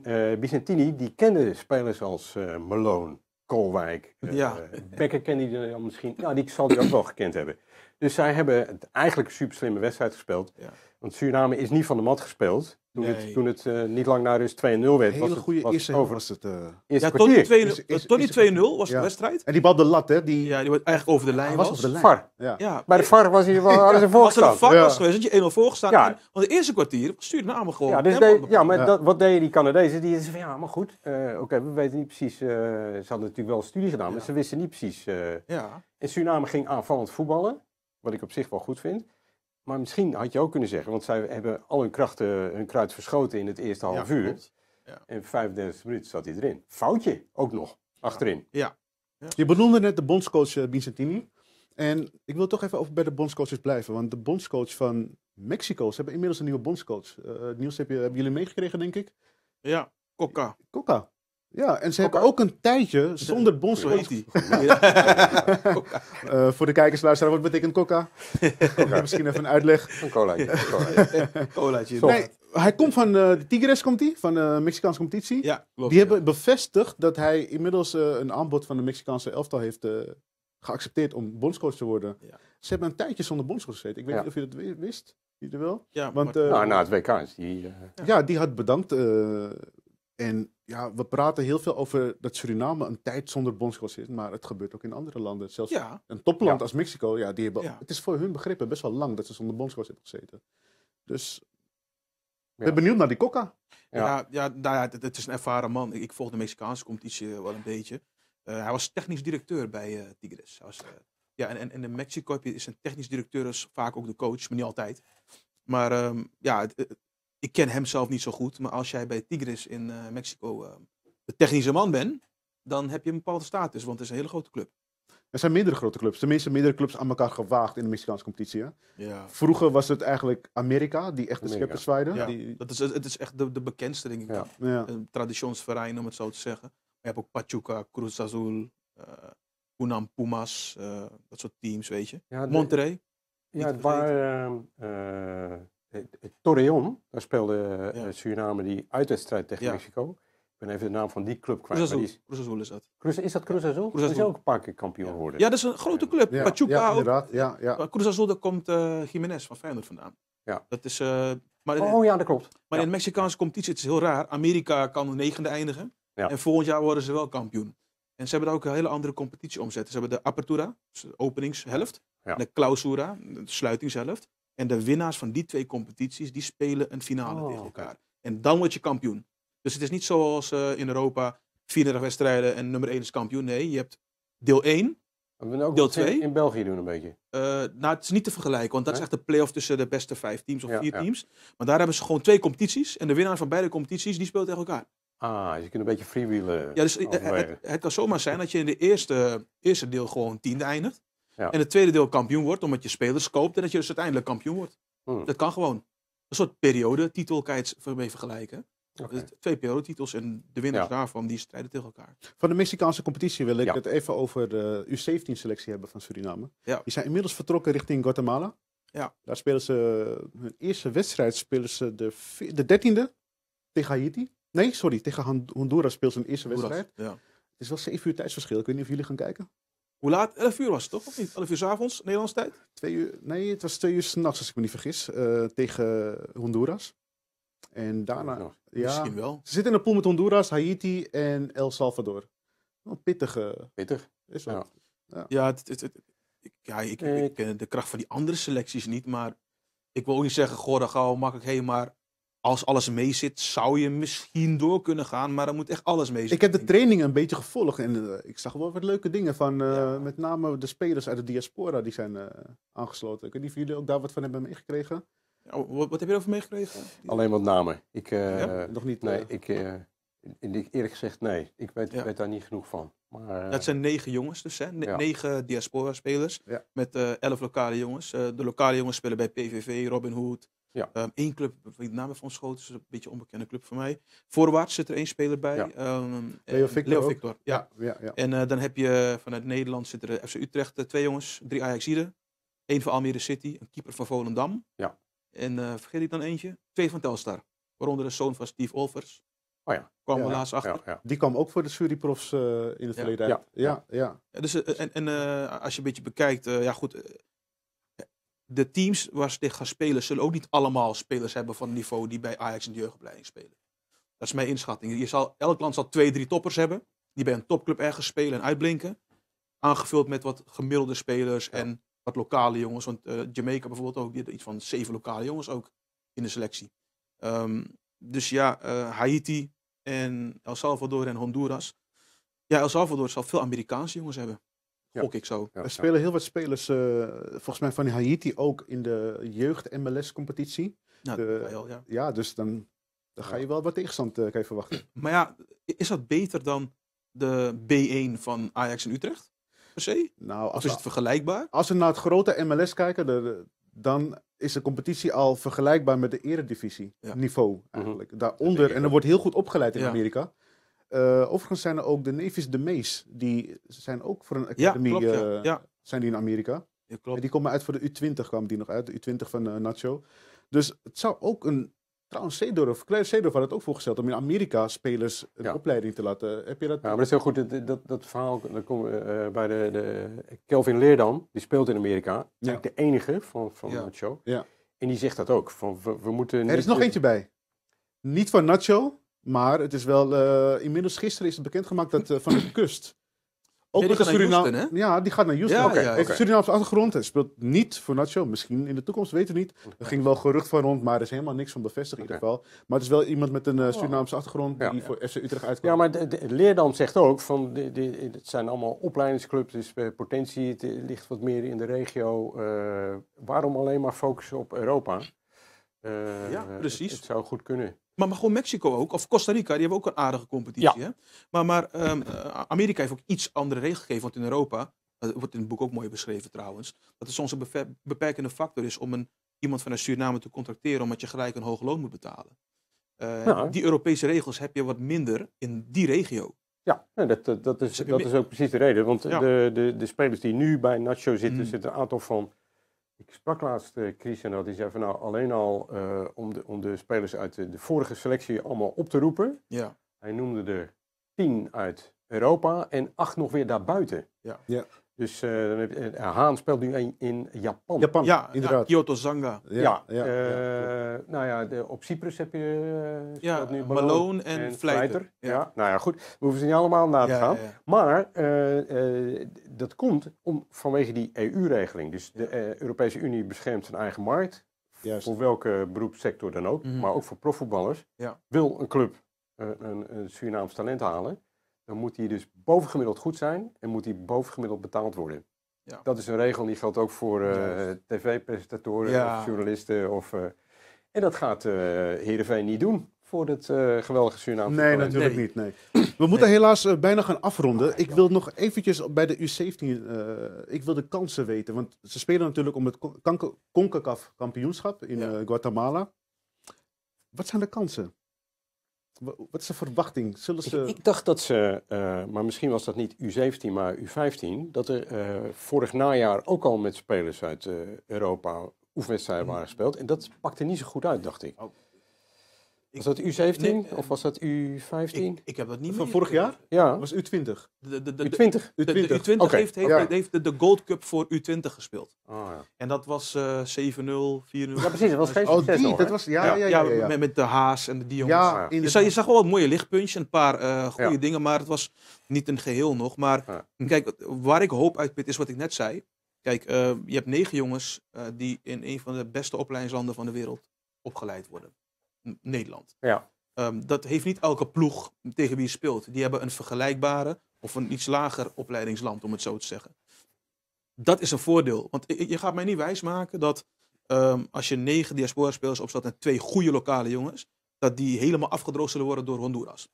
En Bicentini, die kende spelers als Malone. Koolwijk. Ja. Eh, eh, Becker kende die dan misschien. Nou, die zal die ook wel gekend hebben. Dus zij hebben eigenlijk een super slimme wedstrijd gespeeld. Want Suriname is niet van de mat gespeeld. Toen nee. het, toen het eh, niet lang na rust 2-0 werd. Hele was het, goede eerste over. was het. Eh, ja, tot die 2-0 was de wedstrijd. En die bal de lat, hè? Die... Ja, die was eigenlijk over de lijn. was, over de lijn. VAR. Ja. Bij de VAR was hij wel hadden Als er een VAR was geweest, had je 1-0 voorgestaan. Ja. want het eerste kwartier was Suriname gewoon. Ja, dus ja maar dat, wat deden die Canadezen? Die zeiden van ja, maar goed. Eh, oké, we weten niet precies. ze hadden natuurlijk wel een studie gedaan, maar ze wisten niet precies. ja. En Suriname ging aanvallend voetballen. Wat ik op zich wel goed vind. Maar misschien had je ook kunnen zeggen, want zij hebben al hun krachten, hun kruid verschoten in het eerste half uur. Ja. En 35 minuten zat hij erin. Foutje ook nog, achterin. Ja. Je benoemde net de bondscoach uh, En ik wil toch even over bij de bondscoaches blijven. Want de bondscoach van Mexico, ze hebben inmiddels een nieuwe bondscoach. Uh, eh, het nieuws hebben jullie meegekregen, denk ik. Ja, Coca. Coca. Ja, en ze hebben ook een tijdje zonder Bonsoeti. uh, eh, voor de kijkers, luisteraar, wat betekent coca? coca. Misschien even een uitleg. Een cola Een Nee, hij komt van eh, de Tigres, komt hij, van de eh, Mexicaanse competitie. Ja, Die hebben bevestigd dat hij inmiddels een aanbod van de Mexicaanse elftal heeft geaccepteerd om bondscoach te worden. Ze hebben een tijdje zonder bondscoach gezeten. Ik weet niet of je dat wist. Ieder wel. Ja, Want, maar... nou, na het WK is die... Ja. die had bedankt en ja, we praten heel veel over dat Suriname een tijd zonder bondscoach is, maar het gebeurt ook in andere landen. Zelfs een topland als Mexico, ja, die hebben, het is voor hun begrippen best wel lang dat ze zonder bondscoach hebben gezeten. Dus ik ben benieuwd naar die Coca. Ja, ja, nou het, is een ervaren man. Ik, volg de Mexicaanse competitie eh, wel een beetje. Eh, hij was technisch directeur bij eh, Tigres. Was, ja, en, en in Mexico is een technisch directeur is vaak ook de coach, maar niet altijd. Maar ehm, ja, het, ik ken hem zelf niet zo goed, maar als jij bij Tigres in eh, Mexico eh, de technische man bent, dan heb je een bepaalde status, want het is een hele grote club. Er zijn meerdere grote clubs, tenminste meerdere clubs aan elkaar gewaagd in de Mexicaanse competitie. Hè? Ja. Vroeger was het eigenlijk Amerika die echt de scheppers zwaaide. Ja. Die... Dat is, het is echt de, de bekendste, denk ik. Ja. Een traditionsverein, om het zo te zeggen. Maar je hebt ook Pachuca, Cruz Azul, uh, eh, Unam Pumas, dat soort teams, weet je. Ja, Monterrey. Ja, waar eh, Torreon, daar speelde eh, Suriname die uitwedstrijd tegen Mexico. Ik ben even de naam van die club kwijt. Cruz Azul is, Cruz is dat. Cruz, is dat Cruz Azul? Cruz Azul. is ook een paar keer kampioen geworden. Ja, dat is een grote club. Ja, Pachuca ja, inderdaad. Ja, ja. Cruz Azul, daar komt eh, Jiménez van Feyenoord vandaan. Ja. Dat is, uh, maar, oh ja, dat klopt. Maar in de Mexicaanse competitie, het is heel raar. Amerika kan de negende eindigen. En volgend jaar worden ze wel kampioen. En ze hebben daar ook een hele andere competitie omzetten. Ze hebben de apertura, dus de openingshelft. En de clausura, de sluitingshelft. En de winnaars van die twee competities, die spelen een finale oh, tegen elkaar. En dan word je kampioen. Dus het is niet zoals eh, in Europa 34 wedstrijden en nummer 1 is kampioen. Nee, je hebt deel 1. We ook deel 2. In België doen een beetje. Eh, nou, het is niet te vergelijken, want dat is echt de play-off tussen de beste vijf teams of vier teams. Maar daar hebben ze gewoon twee competities. En de winnaar van beide competities, die speelt tegen elkaar. Ah, dus je kunt een beetje freewheelen. Ja, dus eh, het, kan zomaar zijn dat je in de eerste, eerste deel gewoon tiende eindigt. Ja. En het tweede deel kampioen wordt, omdat je spelers koopt en dat je dus uiteindelijk kampioen wordt. Hmm. Dat kan gewoon. Een soort periodetitel kan je mee vergelijken. Okay. Twee periodetitels en de winnaars daarvan die strijden tegen elkaar. Van de Mexicaanse competitie wil ik het even over de U17-selectie hebben van Suriname. Die zijn inmiddels vertrokken richting Guatemala. Ja. Daar spelen ze hun eerste wedstrijd spelen ze de, de 13 tegen Haiti. Nee, sorry, tegen Honduras speelt ze hun eerste wedstrijd. Het is wel zeven uur tijdsverschil. Ik weet niet of jullie gaan kijken. Hoe laat? 11 uur was het toch? Of niet? 11 uur s avonds, Nederlands tijd? Twee uur, nee, het was twee uur s'nachts, als ik me niet vergis, eh, tegen Honduras. En daarna. ja, misschien wel. Ze zitten in een pool met Honduras, Haiti en El Salvador. Een pittig. pittig. Is wel Ja, ja. het, het, ik, ja ik, ken de kracht van die andere selecties niet, maar ik wil ook niet zeggen, goh, dan gauw makkelijk heen, maar als alles mee zit, zou je misschien door kunnen gaan, maar dan moet echt alles mee zitten. Ik heb de training een beetje gevolgd en eh, ik zag wel wat leuke dingen van eh, met name de spelers uit de diaspora die zijn eh, aangesloten. Ik weet niet of jullie ook daar wat van hebben meegekregen. Oh, wat, heb je erover meegekregen? Alleen wat namen. Ik, ja? Nog niet? Nee, ik, eerlijk gezegd nee. Ik weet, weet daar niet genoeg van. Maar, dat zijn negen jongens dus, hè? negen diaspora spelers met elf lokale jongens. de lokale jongens spelen bij PVV, Robin Hood, ja. Eén ehm, club, de naam van schoot, is een beetje een onbekende club voor mij. Voorwaarts zit er één speler bij. Ehm, Leo Victor. Leo Victor ja. ja. Ja, En eh, dan heb je vanuit Nederland zit er eh, FC Utrecht, eh, twee jongens, drie Ajaxiden. Eén van Almere City, een keeper van Volendam. Ja. En vergeet ik dan eentje? Twee van Telstar. Waaronder de zoon van Steve Olvers. Oh ja. Kwam ja, laatst achter. Die kwam ook voor de juryprofs uh, in het verleden Ja, ja. dus, en en als je een beetje bekijkt, ja goed, de teams waar ze tegen gaan spelen, zullen ook niet allemaal spelers hebben van niveau die bij Ajax in de jeugdopleiding spelen. Dat is mijn inschatting. Je zal, elk land zal twee, drie toppers hebben, die bij een topclub ergens spelen en uitblinken. Aangevuld met wat gemiddelde spelers en wat lokale jongens. Want eh, Jamaica bijvoorbeeld ook, die iets van zeven lokale jongens ook in de selectie. Ehm, dus ja, eh, Haiti en El Salvador en Honduras. Ja, El Salvador zal veel Amerikaanse jongens hebben. Ook ik zo. er spelen heel wat spelers, eh, volgens mij van Haiti ook, in de jeugd-MLS-competitie. Nou, ja. dus dan, dan ga je wel wat tegenstand eh, verwachten. Maar ja, is dat beter dan de B1 van Ajax en Utrecht? Per se? Nou, als of is het vergelijkbaar? Als we naar het grote MLS kijken, dan is de competitie al vergelijkbaar met de eredivisie niveau mhm. eigenlijk. Daaronder, en er wordt heel goed opgeleid in Amerika. Uh, overigens zijn er ook de Nevis de Mees. Die zijn ook voor een academie. Ja, klopt, eh, ja. Zijn die in Amerika? Ja, klopt. En die komen uit voor de U20, kwam die nog uit. De U20 van eh, Nacho. Dus het zou ook een. Trouwens, Seedorf, Klaus had het ook voorgesteld om in Amerika spelers een opleiding te laten. Heb je dat? Ja, maar dat is heel goed. Dat, dat, dat verhaal dat komen uh, bij de, de Kelvin Leerdam, die speelt in Amerika. Ja. De enige van, van Nacho. Ja. En die zegt dat ook. Van, we, moeten er is nog eentje bij. Niet van Nacho, maar het is wel, eh, inmiddels gisteren is het bekendgemaakt dat uh, Van de Kust... Ook met de Ja, die gaat naar Houston. Ja, okay. Surinaamse achtergrond. Het speelt niet voor Nacho. Misschien in de toekomst, weten we niet. Er ging wel gerucht van rond, maar er is helemaal niks van bevestigd in ieder geval. Maar het is wel iemand met een eh, oh. Surinaamse achtergrond die voor FC Utrecht uitkomt. Ja, maar de, Leerdam zegt ook, van de, de, het zijn allemaal opleidingsclubs, dus uh, potentie ligt wat meer in de regio. waarom alleen maar focussen op Europa? ja, precies. het zou goed kunnen. Maar, maar gewoon Mexico ook, of Costa Rica, die hebben ook een aardige competitie. Hè? Maar, maar ehm, eh, Amerika heeft ook iets andere gegeven, want in Europa, dat eh, wordt in het boek ook mooi beschreven trouwens, dat het soms een beperkende factor is om een, iemand vanuit Suriname te contracteren omdat je gelijk een hoog loon moet betalen. Eh, nou. Die Europese regels heb je wat minder in die regio. Ja, nou, dat, dat, is, dus dat is ook precies de reden. Want de, de, de spelers die nu bij Nacho zitten, mm. zitten een aantal van ik sprak laatst uh, eh, Christian dat hij zei van nou alleen al eh, om, de, om de spelers uit de, vorige selectie allemaal op te roepen. Ja. Hij noemde er tien uit Europa en acht nog weer daarbuiten. Ja. ja. Dus eh, eh, Haan speelt nu in, in Japan. Japan, ja, inderdaad. Kyoto Zanga. Ja, ja, eh, nou ja, de, op Cyprus heb je ja, nu Malone, en, en Ja. nou ja, goed. We hoeven ze niet allemaal na te gaan. Maar dat komt om, vanwege die EU-regeling. Dus de Europese Unie beschermt zijn eigen markt. Juist. Voor welke beroepssector dan ook. Mhm. Maar ook voor profvoetballers. Wil een club een, een Surinaams talent halen dan moet hij dus bovengemiddeld goed zijn en moet die bovengemiddeld betaald worden. Ja. Dat is een regel die geldt ook voor eh, tv-presentatoren of journalisten. Of, eh, en dat gaat uh, Heerenveen niet doen voor dit uh, geweldige Suriname. Nee, natuurlijk niet. Nee. We moeten helaas bijna gaan afronden. Oh ik wil nog eventjes bij de U17, ik wil de kansen weten. Want ze spelen natuurlijk om het CONCACAF kampioenschap in Guatemala. Wat zijn de kansen? Wat is de verwachting? Zullen ze... ik, dacht dat ze, eh, maar misschien was dat niet U17, maar U15, dat er eh, vorig najaar ook al met spelers uit eh, Europa oefenwedstrijden mhm. waren gespeeld. En dat pakte niet zo goed uit, dacht ik. Oh. Was dat U17 ehm, of was dat U15? Ik, heb dat niet Van vorig jaar? Ja. Was U20? De, de, de, U20? U20 heeft, heeft, de Gold Cup voor U20 gespeeld. Oh, ja. En dat was 7-0, eh, 4-0. Ja, precies. Dat was geen oh, dat was, ja, ja. ja met, met, de Haas en de Dion. Ja, je zag wel wat mooie lichtpuntjes, een paar eh, goede dingen, maar het was niet een geheel nog. Maar kijk, waar ik hoop uitpit is wat ik net zei. Kijk, eh, je hebt negen jongens die in een van de beste opleidingslanden van de wereld opgeleid worden. Nederland. Ja. Ehm, dat heeft niet elke ploeg tegen wie je speelt. Die hebben een vergelijkbare of een iets lager opleidingsland, om het zo te zeggen. Dat is een voordeel. Want je gaat mij niet wijsmaken dat ehm, als je negen diaspora-spelers opstelt en twee goede lokale jongens, dat die helemaal afgedroogd zullen worden door Honduras.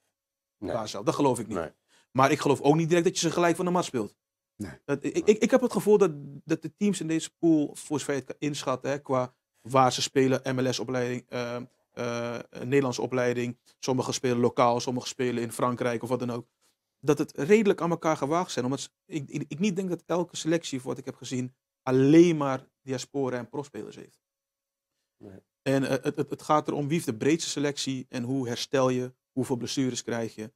Nee. Dat geloof ik niet. Nee. Maar ik geloof ook niet direct dat je ze gelijk van de mat speelt. Nee. Dat, ik, ik, ik, heb het gevoel dat, dat de teams in deze pool, voor zover je het kan inschatten, hè, qua waar ze spelen, MLS-opleiding, ehm, eh, een Nederlandse opleiding. Sommigen spelen lokaal, sommigen spelen in Frankrijk of wat dan ook. Dat het redelijk aan elkaar gewaagd zijn. ik, ik, ik niet denk dat elke selectie, voor wat ik heb gezien, alleen maar diaspora en profspelers heeft. Nee. En eh, het, het, gaat erom wie heeft de breedste selectie en hoe herstel je, hoeveel blessures krijg je.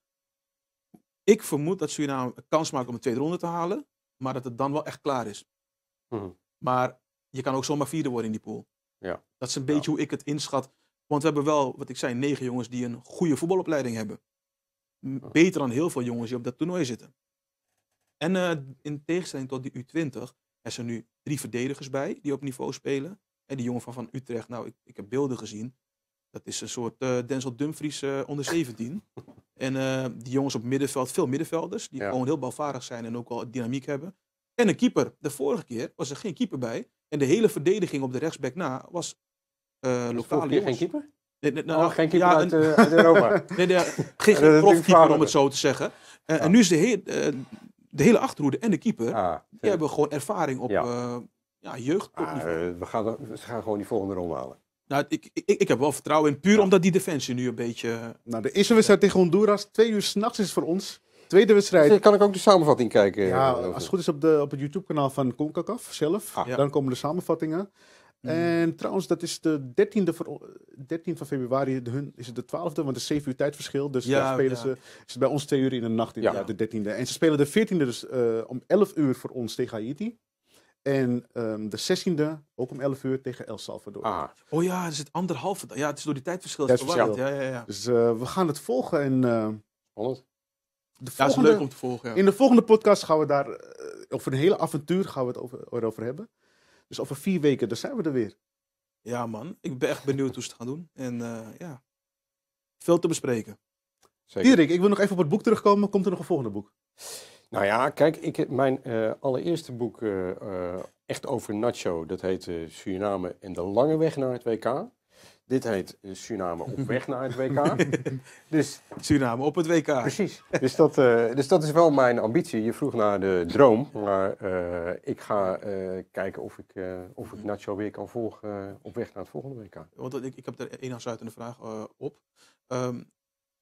Ik vermoed dat Suriname een kans maakt om een tweede ronde te halen, maar dat het dan wel echt klaar is. Mhm. Maar je kan ook zomaar vierde worden in die pool. Ja. Dat is een beetje hoe ik het inschat. Want we hebben wel, wat ik zei, negen jongens die een goede voetbalopleiding hebben. Beter dan heel veel jongens die op dat toernooi zitten. En eh, in tegenstelling tot die U20, er zijn nu drie verdedigers bij die op niveau spelen. En die jongen van, van Utrecht, nou, ik, ik heb beelden gezien. Dat is een soort uh, Denzel Dumfries eh, onder 17. en die jongens op middenveld, veel middenvelders, die gewoon heel balvaardig zijn en ook al dynamiek hebben. En een keeper. De vorige keer was er geen keeper bij. En de hele verdediging op de rechtsback na was uh, eh, lokale geen keeper? Nee, nou, oh, geen keeper ja, uit, een, eh, uit, Europa? nee, nee geen, profkeeper om het zo te zeggen. Eh, en, en ah. nu is de, de hele achterhoede en de keeper, ah, die hebben gewoon ervaring op ja. ja jeugd. Ah, we gaan, gaan gewoon die volgende ronde halen. Nou, ik, ik, ik heb wel vertrouwen in, puur omdat die defensie nu een beetje... Nou, de eerste wedstrijd tegen Honduras, twee uur s'nachts is voor ons. Tweede wedstrijd. kan ik ook de samenvatting kijken? Ja, als het goed is op, de, op het YouTube-kanaal van CONCACAF zelf. Ah. Dan komen de samenvattingen. Mm. En trouwens, dat is de 13e van, 13 eh, van februari, hun, is het de 12e, want het is 7 uur tijdverschil. Dus daar spelen ze is het bij ons 2 uur in de nacht, ja. de 13e. En ze spelen de 14e dus eh, om 11 uur voor ons tegen Haiti. En ehm, de 16e, ook om 11 uur, tegen El Salvador. Ah. Oh ja, is dus het anderhalve. Ja, het is door die tijdverschil. verwarrend. Ja, ja, ja. Dus eh, we gaan het volgen. En, uh, ja, is leuk om te volgen. Ja. In de volgende podcast gaan we daar over een hele avontuur gaan we het over, over hebben. Dus over vier weken, daar zijn we er weer. Ja, man. Ik ben echt benieuwd hoe ze het gaan doen. En eh, ja, veel te bespreken. Erik, ik wil nog even op het boek terugkomen. Komt er nog een volgende boek? Nou ja, kijk, ik, mijn eh, allereerste boek eh, echt over Nacho, dat heet Suriname en de lange weg naar het WK. Dit heet eh, Suriname op weg naar het WK. dus, Suriname op het WK. Precies. Dus dat, eh, dus dat is wel mijn ambitie. Je vroeg naar de droom. Maar eh, ik ga kijken of ik, of ik Nacho weer kan volgen op weg naar het volgende WK. Want ik, ik heb er een aansluitende vraag op. Ehm,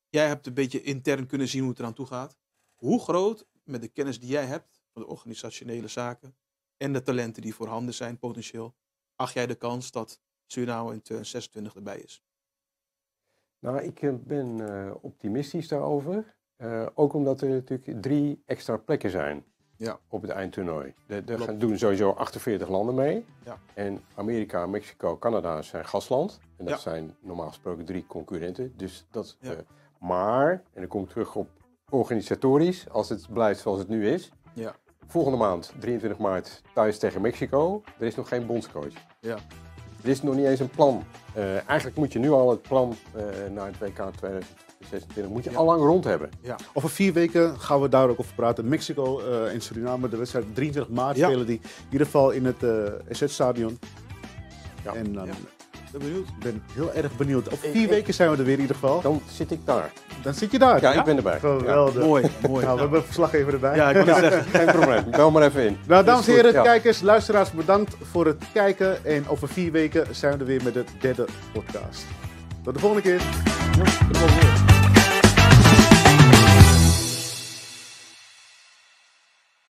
jij hebt een beetje intern kunnen zien hoe het eraan toe gaat. Hoe groot, met de kennis die jij hebt van de organisationele zaken en de talenten die voorhanden zijn potentieel, acht jij de kans dat Suriname in 2026 erbij is? Nou, ik eh, ben eh, optimistisch daarover. Eh, ook omdat er natuurlijk drie extra plekken zijn ja. op het eindtoernooi. Er doen sowieso 48 landen mee. Ja. En Amerika, Mexico, Canada zijn gastland. En dat zijn normaal gesproken drie concurrenten. Dus dat, uh, maar, en dan kom ik terug op organisatorisch, als het blijft zoals het nu is. Volgende maand, 23 maart, thuis tegen Mexico. Er is nog geen bondscoach. Ja. Er is nog niet eens een plan. Eh, eigenlijk moet je nu al het plan eh, naar het WK 2026 moet je al lang rond hebben. Ja. Over vier weken gaan we daar ook over praten. Mexico eh, en Suriname, de wedstrijd 23 maart spelen die. In ieder geval in het SZ-stadion. Ja. En dan ben Ik ben heel erg benieuwd. Over vier weken zijn we er weer in ieder geval. Dan zit ik daar. Dan zit je daar. Ja, ik ben erbij. Geweldig. mooi, mooi. Nou, we hebben een verslaggever erbij. Ja, ik zeggen. Geen probleem. Bel maar even in. Nou, dames en heren, kijkers, luisteraars, bedankt voor het kijken. En over vier weken zijn we er weer met de derde podcast. Tot de volgende keer. Tot de volgende keer.